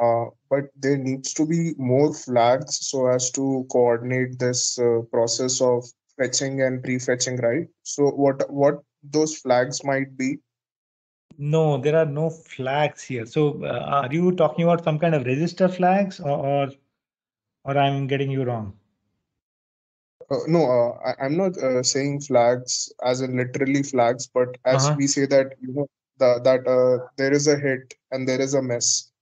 S5: uh, but there needs to be more flags so as to coordinate this uh, process of fetching and prefetching, right? So what what those flags might
S1: be? No, there are no flags here. So uh, are you talking about some kind of register flags, or, or or I'm getting you wrong?
S5: uh, no uh, I, am not uh, saying flags as in literally flags but as uh-huh. we say that you know the, that uh, there is a hit and there is a miss,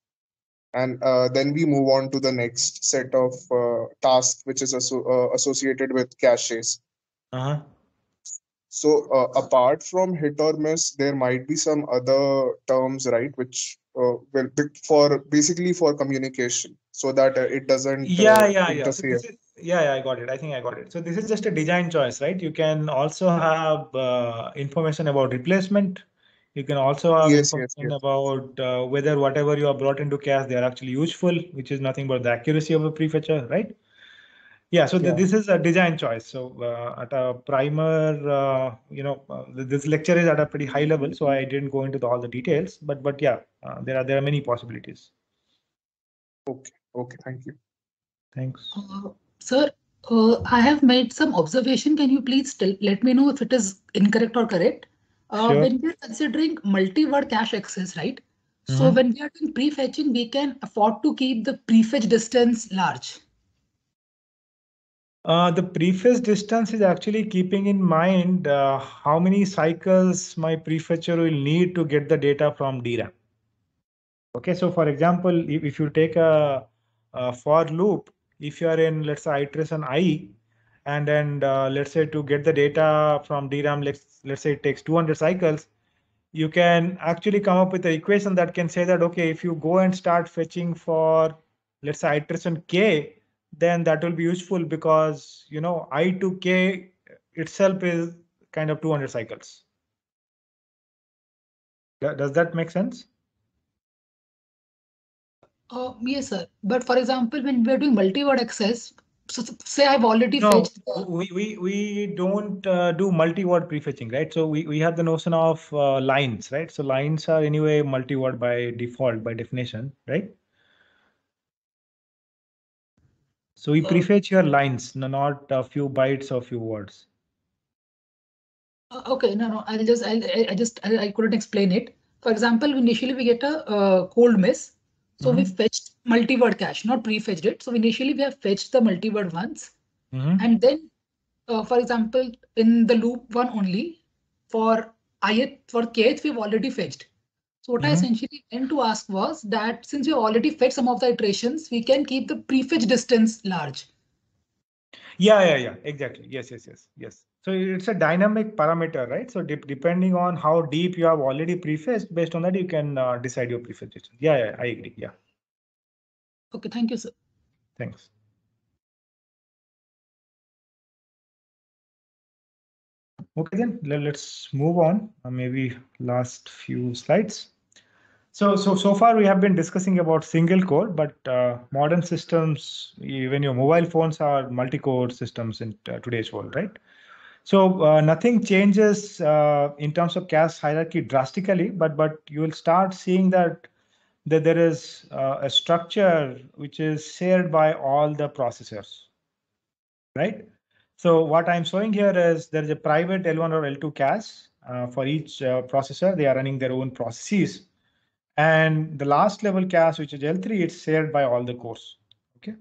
S5: and uh, then we move on to the next set of uh, tasks which is aso- associated with caches uh-huh. so apart from hit or miss there might be some other terms right which will for basically for communication so that it doesn't yeah yeah yeah
S1: yeah, yeah, I got it. I think I got it. So this is just a design choice, right? You can also have uh, information about replacement. You can also have yes, information yes, yes. about uh, whether whatever you are brought into cast, they are actually useful, which is nothing but the accuracy of a prefetcher, right?
S3: Yeah, so yeah. Th this is a design
S1: choice. So uh, at a primer, uh, you know, uh, this lecture is at a pretty high level, so I didn't go into the, all the details, but but yeah, uh, there are there are many possibilities. Okay, okay, thank you.
S5: Thanks.
S2: Sir, uh, I have
S4: made some observation. Can you please tell, let me know if it is incorrect or correct? Uh, sure. When we are considering multi-word cache access, right? Mm-hmm. So when we are doing prefetching, we can afford to keep the prefetch distance large.
S3: Uh, the
S1: prefetch distance is actually keeping in mind uh, how many cycles my prefetcher will need to get the data from DRAM. Okay, so for example, if, if you take a, a for loop, if you are in let's say iteration i and then uh, let's say to get the data from DRAM, let's let's say it takes 200 cycles, you can actually come up with an equation that can say that okay, if you go and start fetching for let's say iteration k, then that will be useful because you know i to k itself is kind of 200 cycles. Does that make sense?
S4: Oh, yes, sir. But for example, when we're doing multi-word access, so say I've already no, fetched.
S1: We, we, we don't uh, do multi-word prefetching, right? So we, we have the notion of uh, lines, right? So lines are anyway multi-word by default, by definition, right? So we prefetch your lines, not a few bytes or few words.
S2: Uh, okay, no, no, I'll just, I, I just,
S4: I, I couldn't explain it. For example, initially we get a uh, cold miss. So mm-hmm. we fetched multi-word cache, not prefetch it. So initially we have fetched the multi-word ones, mm-hmm. and then, uh, for example, in the loop one only, for ith for kth we've already fetched. So what mm-hmm. I essentially meant to ask was that since we already fetched some of the iterations, we can keep the prefetch distance large.
S3: Yeah, yeah, yeah,
S1: exactly. Yes, yes, yes, yes. So it's a dynamic parameter, right? So de depending on how deep you have already prefaced, based on that you can uh, decide your prefacation. Yeah, yeah, I agree. Yeah. Okay, thank you, sir. Thanks. Okay, then let's move on. Uh, maybe last few slides. So, so, so far we have been discussing about single core, but uh, modern systems, even your mobile phones are multi-core systems in uh, today's world, right? So uh, nothing changes uh, in terms of cache hierarchy drastically, but but you will start seeing that that there is uh, a structure which is shared by all the processors, right? So what I'm showing here is there is a private L1 or L2 cache uh, for each uh, processor. They are running their own processes. And the last level cache, which is L3, it's shared by all the cores. Okay.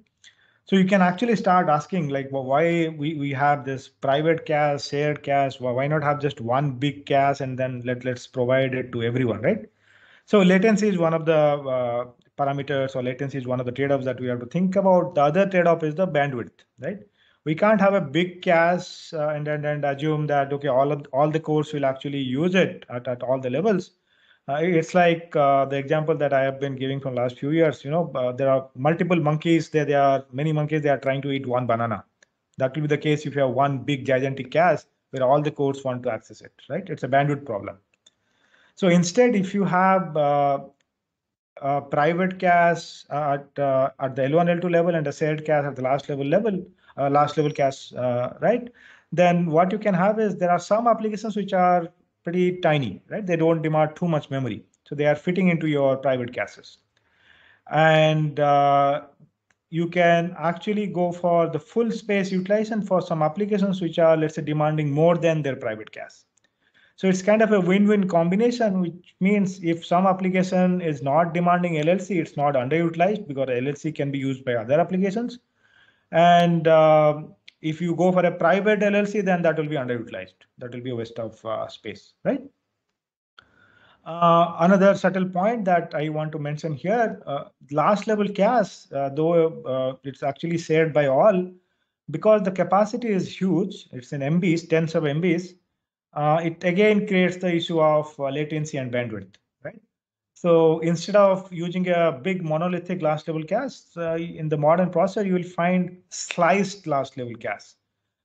S1: So you can actually start asking like, well, why we, we have this private cache, shared cache, why, why not have just one big cache and then let, let's provide it to everyone, right? So latency is one of the uh, parameters or latency is one of the trade-offs that we have to think about. The other trade-off is the bandwidth, right? We can't have a big cache uh, and, and, and assume that, okay, all of all the cores will actually use it at, at all the levels uh, it's like uh, the example that I have been giving from last few years. You know, uh, there are multiple monkeys. There, there are many monkeys. They are trying to eat one banana. That will be the case if you have one big gigantic cache where all the cores want to access it. Right? It's a bandwidth problem. So instead, if you have uh, a private cache at uh, at the L1 L2 level and a shared cache at the last level level, uh, last level cache, right? Then what you can have is there are some applications which are pretty tiny, right? They don't demand too much memory. So they are fitting into your private caches. And uh, you can actually go for the full space utilization for some applications which are, let's say, demanding more than their private cache. So it's kind of a win-win combination, which means if some application is not demanding LLC, it's not underutilized because LLC can be used by other applications. And uh, if you go for a private LLC, then that will be underutilized. That will be a waste of uh, space, right? Uh, another subtle point that I want to mention here, uh, last level CAS, uh, though uh, it's actually shared by all, because the capacity is huge, it's in MBs, tens of MBs, uh, it again creates the issue of latency and bandwidth. So instead of using a big monolithic last level cache, uh, in the modern processor, you will find sliced last level cache.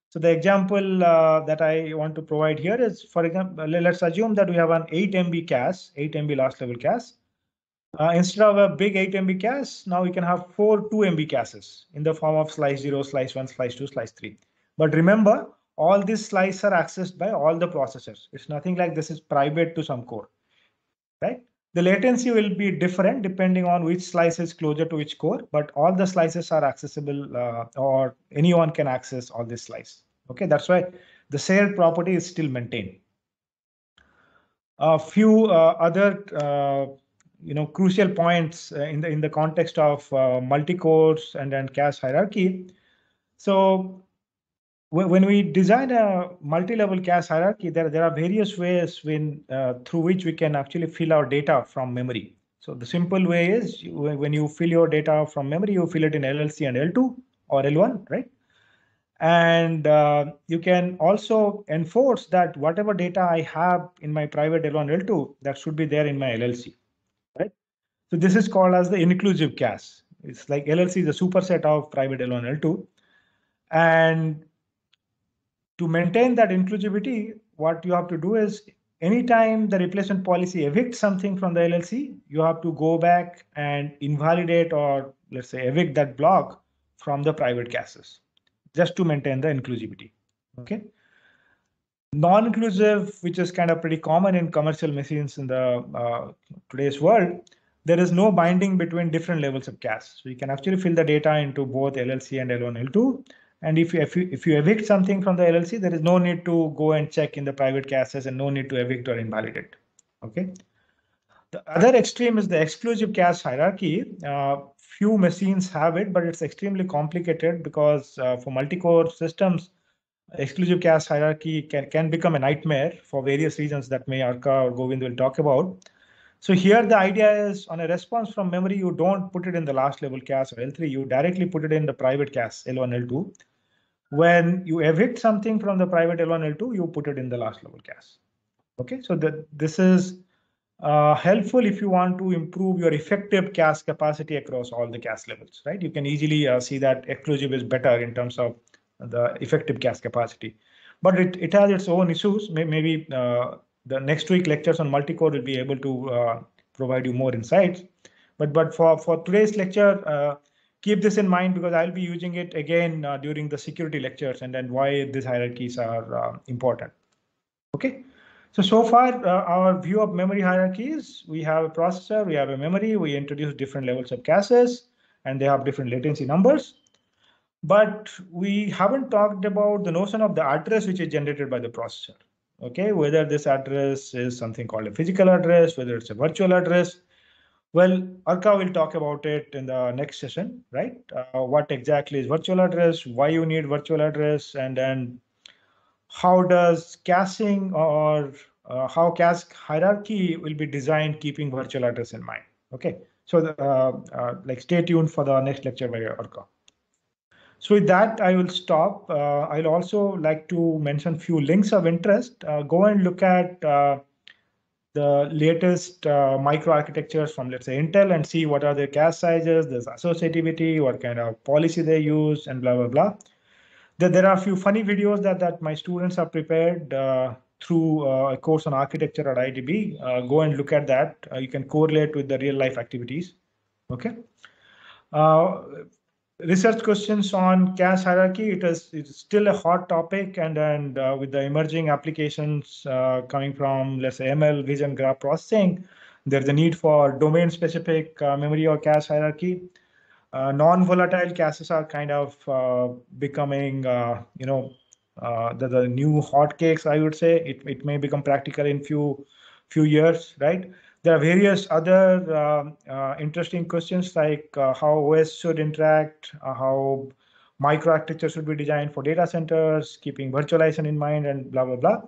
S1: So the example uh, that I want to provide here is, for example, let's assume that we have an 8 MB cache, 8 MB last level cache. Uh, instead of a big 8 MB cache, now we can have four 2 MB caches in the form of slice 0, slice 1, slice 2, slice 3. But remember, all these slices are accessed by all the processors. It's nothing like this is private to some core, right? The latency will be different depending on which slice is closer to which core, but all the slices are accessible uh, or anyone can access all this slice. Okay, that's why the shared property is still maintained. A few uh, other uh, you know crucial points uh, in the in the context of uh, multi-cores and, and cache hierarchy. So when we design a multi-level cache hierarchy, there, there are various ways when, uh, through which we can actually fill our data from memory. So the simple way is when you fill your data from memory, you fill it in LLC and L2 or L1, right? And uh, you can also enforce that whatever data I have in my private L1, L2, that should be there in my LLC, right? So this is called as the inclusive cache. It's like LLC is a superset of private L1, L2. And to maintain that inclusivity, what you have to do is anytime the replacement policy evicts something from the LLC, you have to go back and invalidate or let's say evict that block from the private caches, just to maintain the inclusivity. Okay. Non-inclusive, which is kind of pretty common in commercial machines in the uh, today's world, there is no binding between different levels of CAS. So you can actually fill the data into both LLC and L1, L2 and if you, if you if you evict something from the LLC, there is no need to go and check in the private caches and no need to evict or invalidate. Okay. The other extreme is the exclusive cache hierarchy. Uh, few machines have it, but it's extremely complicated because uh, for multi-core systems, exclusive cache hierarchy can, can become a nightmare for various reasons that may Arka or Govind will talk about. So here the idea is on a response from memory, you don't put it in the last level cache or L3, you directly put it in the private cache L1, L2 when you evict something from the private L1, L2, you put it in the last level cache. Okay, so that this is uh, helpful if you want to improve your effective cache capacity across all the cache levels, right? You can easily uh, see that exclusive is better in terms of the effective cache capacity, but it, it has its own issues. Maybe uh, the next week lectures on multicore will be able to uh, provide you more insights. But but for for today's lecture, uh, keep this in mind because I'll be using it again uh, during the security lectures and then why these hierarchies are uh, important. Okay, so, so far uh, our view of memory hierarchies, we have a processor, we have a memory, we introduce different levels of caches and they have different latency numbers. But we haven't talked about the notion of the address which is generated by the processor. Okay, whether this address is something called a physical address, whether it's a virtual address, well, Arka will talk about it in the next session, right? Uh, what exactly is virtual address, why you need virtual address, and then how does caching or uh, how cache hierarchy will be designed keeping virtual address in mind. Okay, so the, uh, uh, like stay tuned for the next lecture by Arka. So with that, I will stop. Uh, I'll also like to mention few links of interest. Uh, go and look at the latest uh, microarchitectures from let's say Intel and see what are their cache sizes, there's associativity, what kind of policy they use, and blah blah blah. There, there are a few funny videos that that my students have prepared uh, through uh, a course on architecture at IDB. Uh, go and look at that. Uh, you can correlate with the real life activities. Okay. Uh, research questions on cache hierarchy it is it's still a hot topic and and uh, with the emerging applications uh, coming from let's say ml vision graph processing there's a need for domain specific uh, memory or cache hierarchy uh, non-volatile caches are kind of uh, becoming uh, you know the, the new hotcakes i would say it, it may become practical in few few years right there are various other um, uh, interesting questions like uh, how OS should interact, uh, how microarchitecture should be designed for data centers, keeping virtualization in mind, and blah blah blah.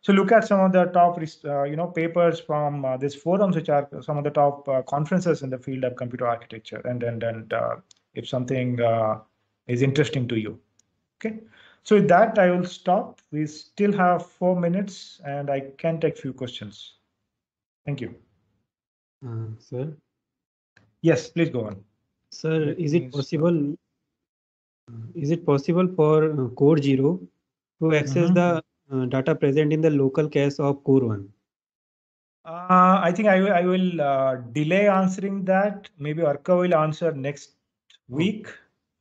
S1: So look at some of the top, uh, you know, papers from uh, these forums, which are some of the top uh, conferences in the field of computer architecture, and and and uh, if something is interesting to you, okay. So with that, I will stop. We still have four minutes and I can take few questions.
S3: Thank you. Uh, sir? Yes, please go on. Sir, is it possible? Uh, is it possible for uh, core zero to access uh-huh. the uh, data present in the local cache of core one?
S1: Uh, I think I, w- I will uh, delay answering that. Maybe Arka will answer next oh. week.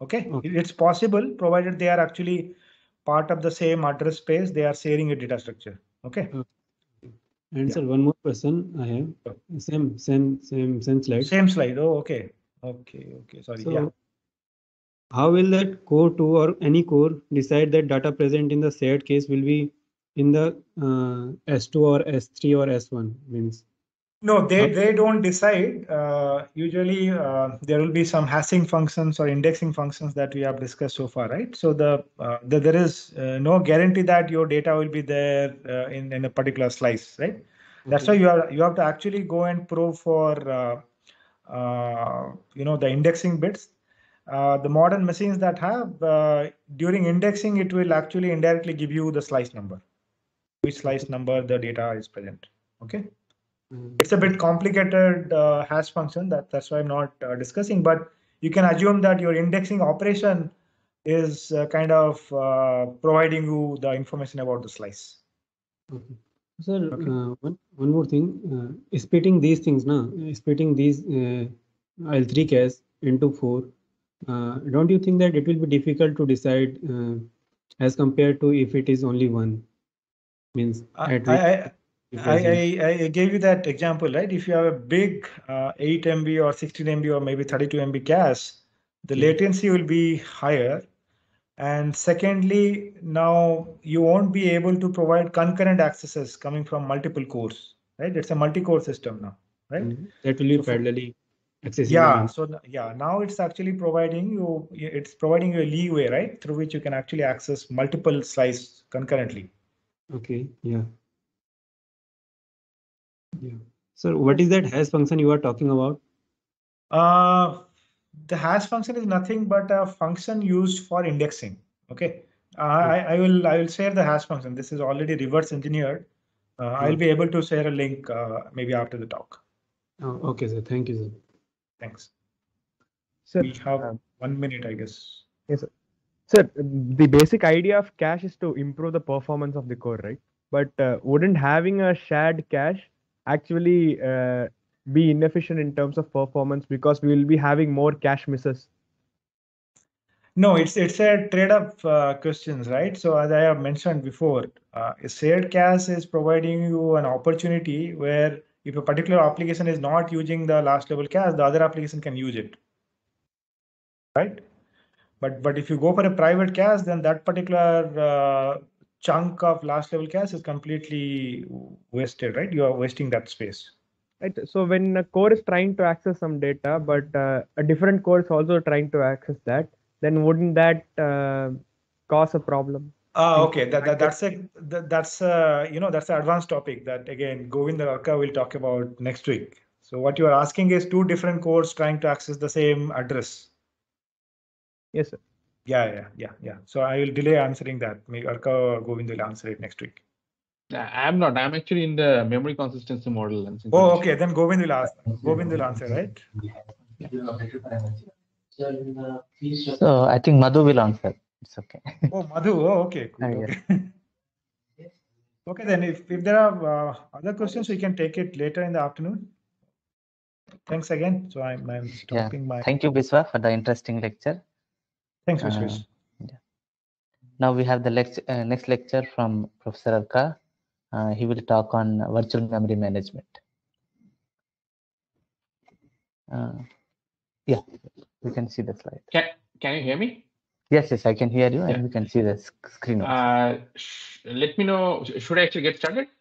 S1: Okay? okay, it's possible provided they are actually part of the same address space. They are sharing a data structure.
S3: Okay. okay. And yeah. sir, one more question I have. Oh. Same, same, same, same slide. Same slide. Oh, okay. Okay,
S1: okay. Sorry. So, yeah.
S3: How will that core two or any core decide that data present in the shared case will be in the uh, S2 or S3 or S1 means? No, they, they
S1: don't decide. Uh, usually, uh, there will be some hashing functions or indexing functions that we have discussed so far, right? So the, uh, the there is uh, no guarantee that your data will be there uh, in in a particular slice, right? Okay. That's why you are you have to actually go and probe for uh, you know the indexing bits. the modern machines that have during indexing, it will actually indirectly give you the slice number, which slice number the data is present. Okay. Hmm. It's a bit complicated uh, hash function. That that's why I'm not uh, discussing. But you can assume that your indexing operation is uh, kind of uh, providing you the information about the slice.
S3: Okay. Sir, okay. Uh, one one more thing. Uh, splitting these things now, splitting these L3 cache into four. don't you think that it will be difficult to decide as compared to if it is only one? Means I, I, I, I, I, gave
S1: you that example, right? If you have a big uh, 8 MB or 16 MB or maybe 32 MB cache, the yeah. latency will be higher. And secondly, now you won't be able to provide concurrent accesses coming from multiple cores, right? It's a multi-core system now, right? Mm-hmm.
S3: That will be so parallelly accessible. Yeah. So
S1: yeah, now it's actually providing you it's providing you a leeway, right, through which you can actually access multiple slices concurrently.
S3: Okay. Yeah. Yeah. So what is that hash function you are talking about?
S1: Uh, the hash function is nothing but a function used for indexing. Okay. Uh, I, I will I will share the hash function. This is already reverse engineered. Uh, I'll be able to share a link uh, maybe after the talk.
S3: Oh, okay, sir. Thank you, sir.
S1: Thanks. Sir, we have uh, one minute, I guess. Yes, sir. Sir, the basic idea of cache is to improve the performance of the core, right? But uh, wouldn't having a shared cache actually uh, be inefficient in terms of performance because we will be having more cash misses no it's it's a trade-off uh, questions right so as i have mentioned before uh, shared cash is providing you an opportunity where if a particular application is not using the last level cash the other application can use it right but but if you go for a private cache then that particular uh, chunk of last level cache is completely wasted, right? You are wasting that space. Right. So when a core is trying to access some data, but uh, a different core is also trying to access that, then wouldn't that uh, cause a problem? Ah, okay. That, that that's a that, that's a, you know that's an advanced topic that again Govind Larka will talk about next week. So what you are asking is two different cores trying to access the same address. Yes, sir. Yeah, yeah, yeah, yeah. So I will delay answering that. Maybe Arka Govind will answer it next week. I'm not. I'm actually in the memory consistency model. Oh, okay. Then Govind will ask. Govind will answer, right? Yeah. So I
S3: think Madhu will answer. It's okay.
S1: oh, Madhu. Oh, okay. okay. okay, then if, if there are uh, other questions, we can take it later in the afternoon. Thanks again. So I'm, I'm stopping yeah. my. Thank
S4: you, Biswa, for the interesting lecture. Thanks, Mr. Uh, yeah. Now we have the uh, next lecture from Professor Alka. Uh, he will talk on virtual memory management. Uh, yeah, we can see the slide.
S2: Can, can you hear me?
S4: Yes, yes, I can hear you yeah. and we can see the sc screen.
S2: Uh, let me know, should I actually get started?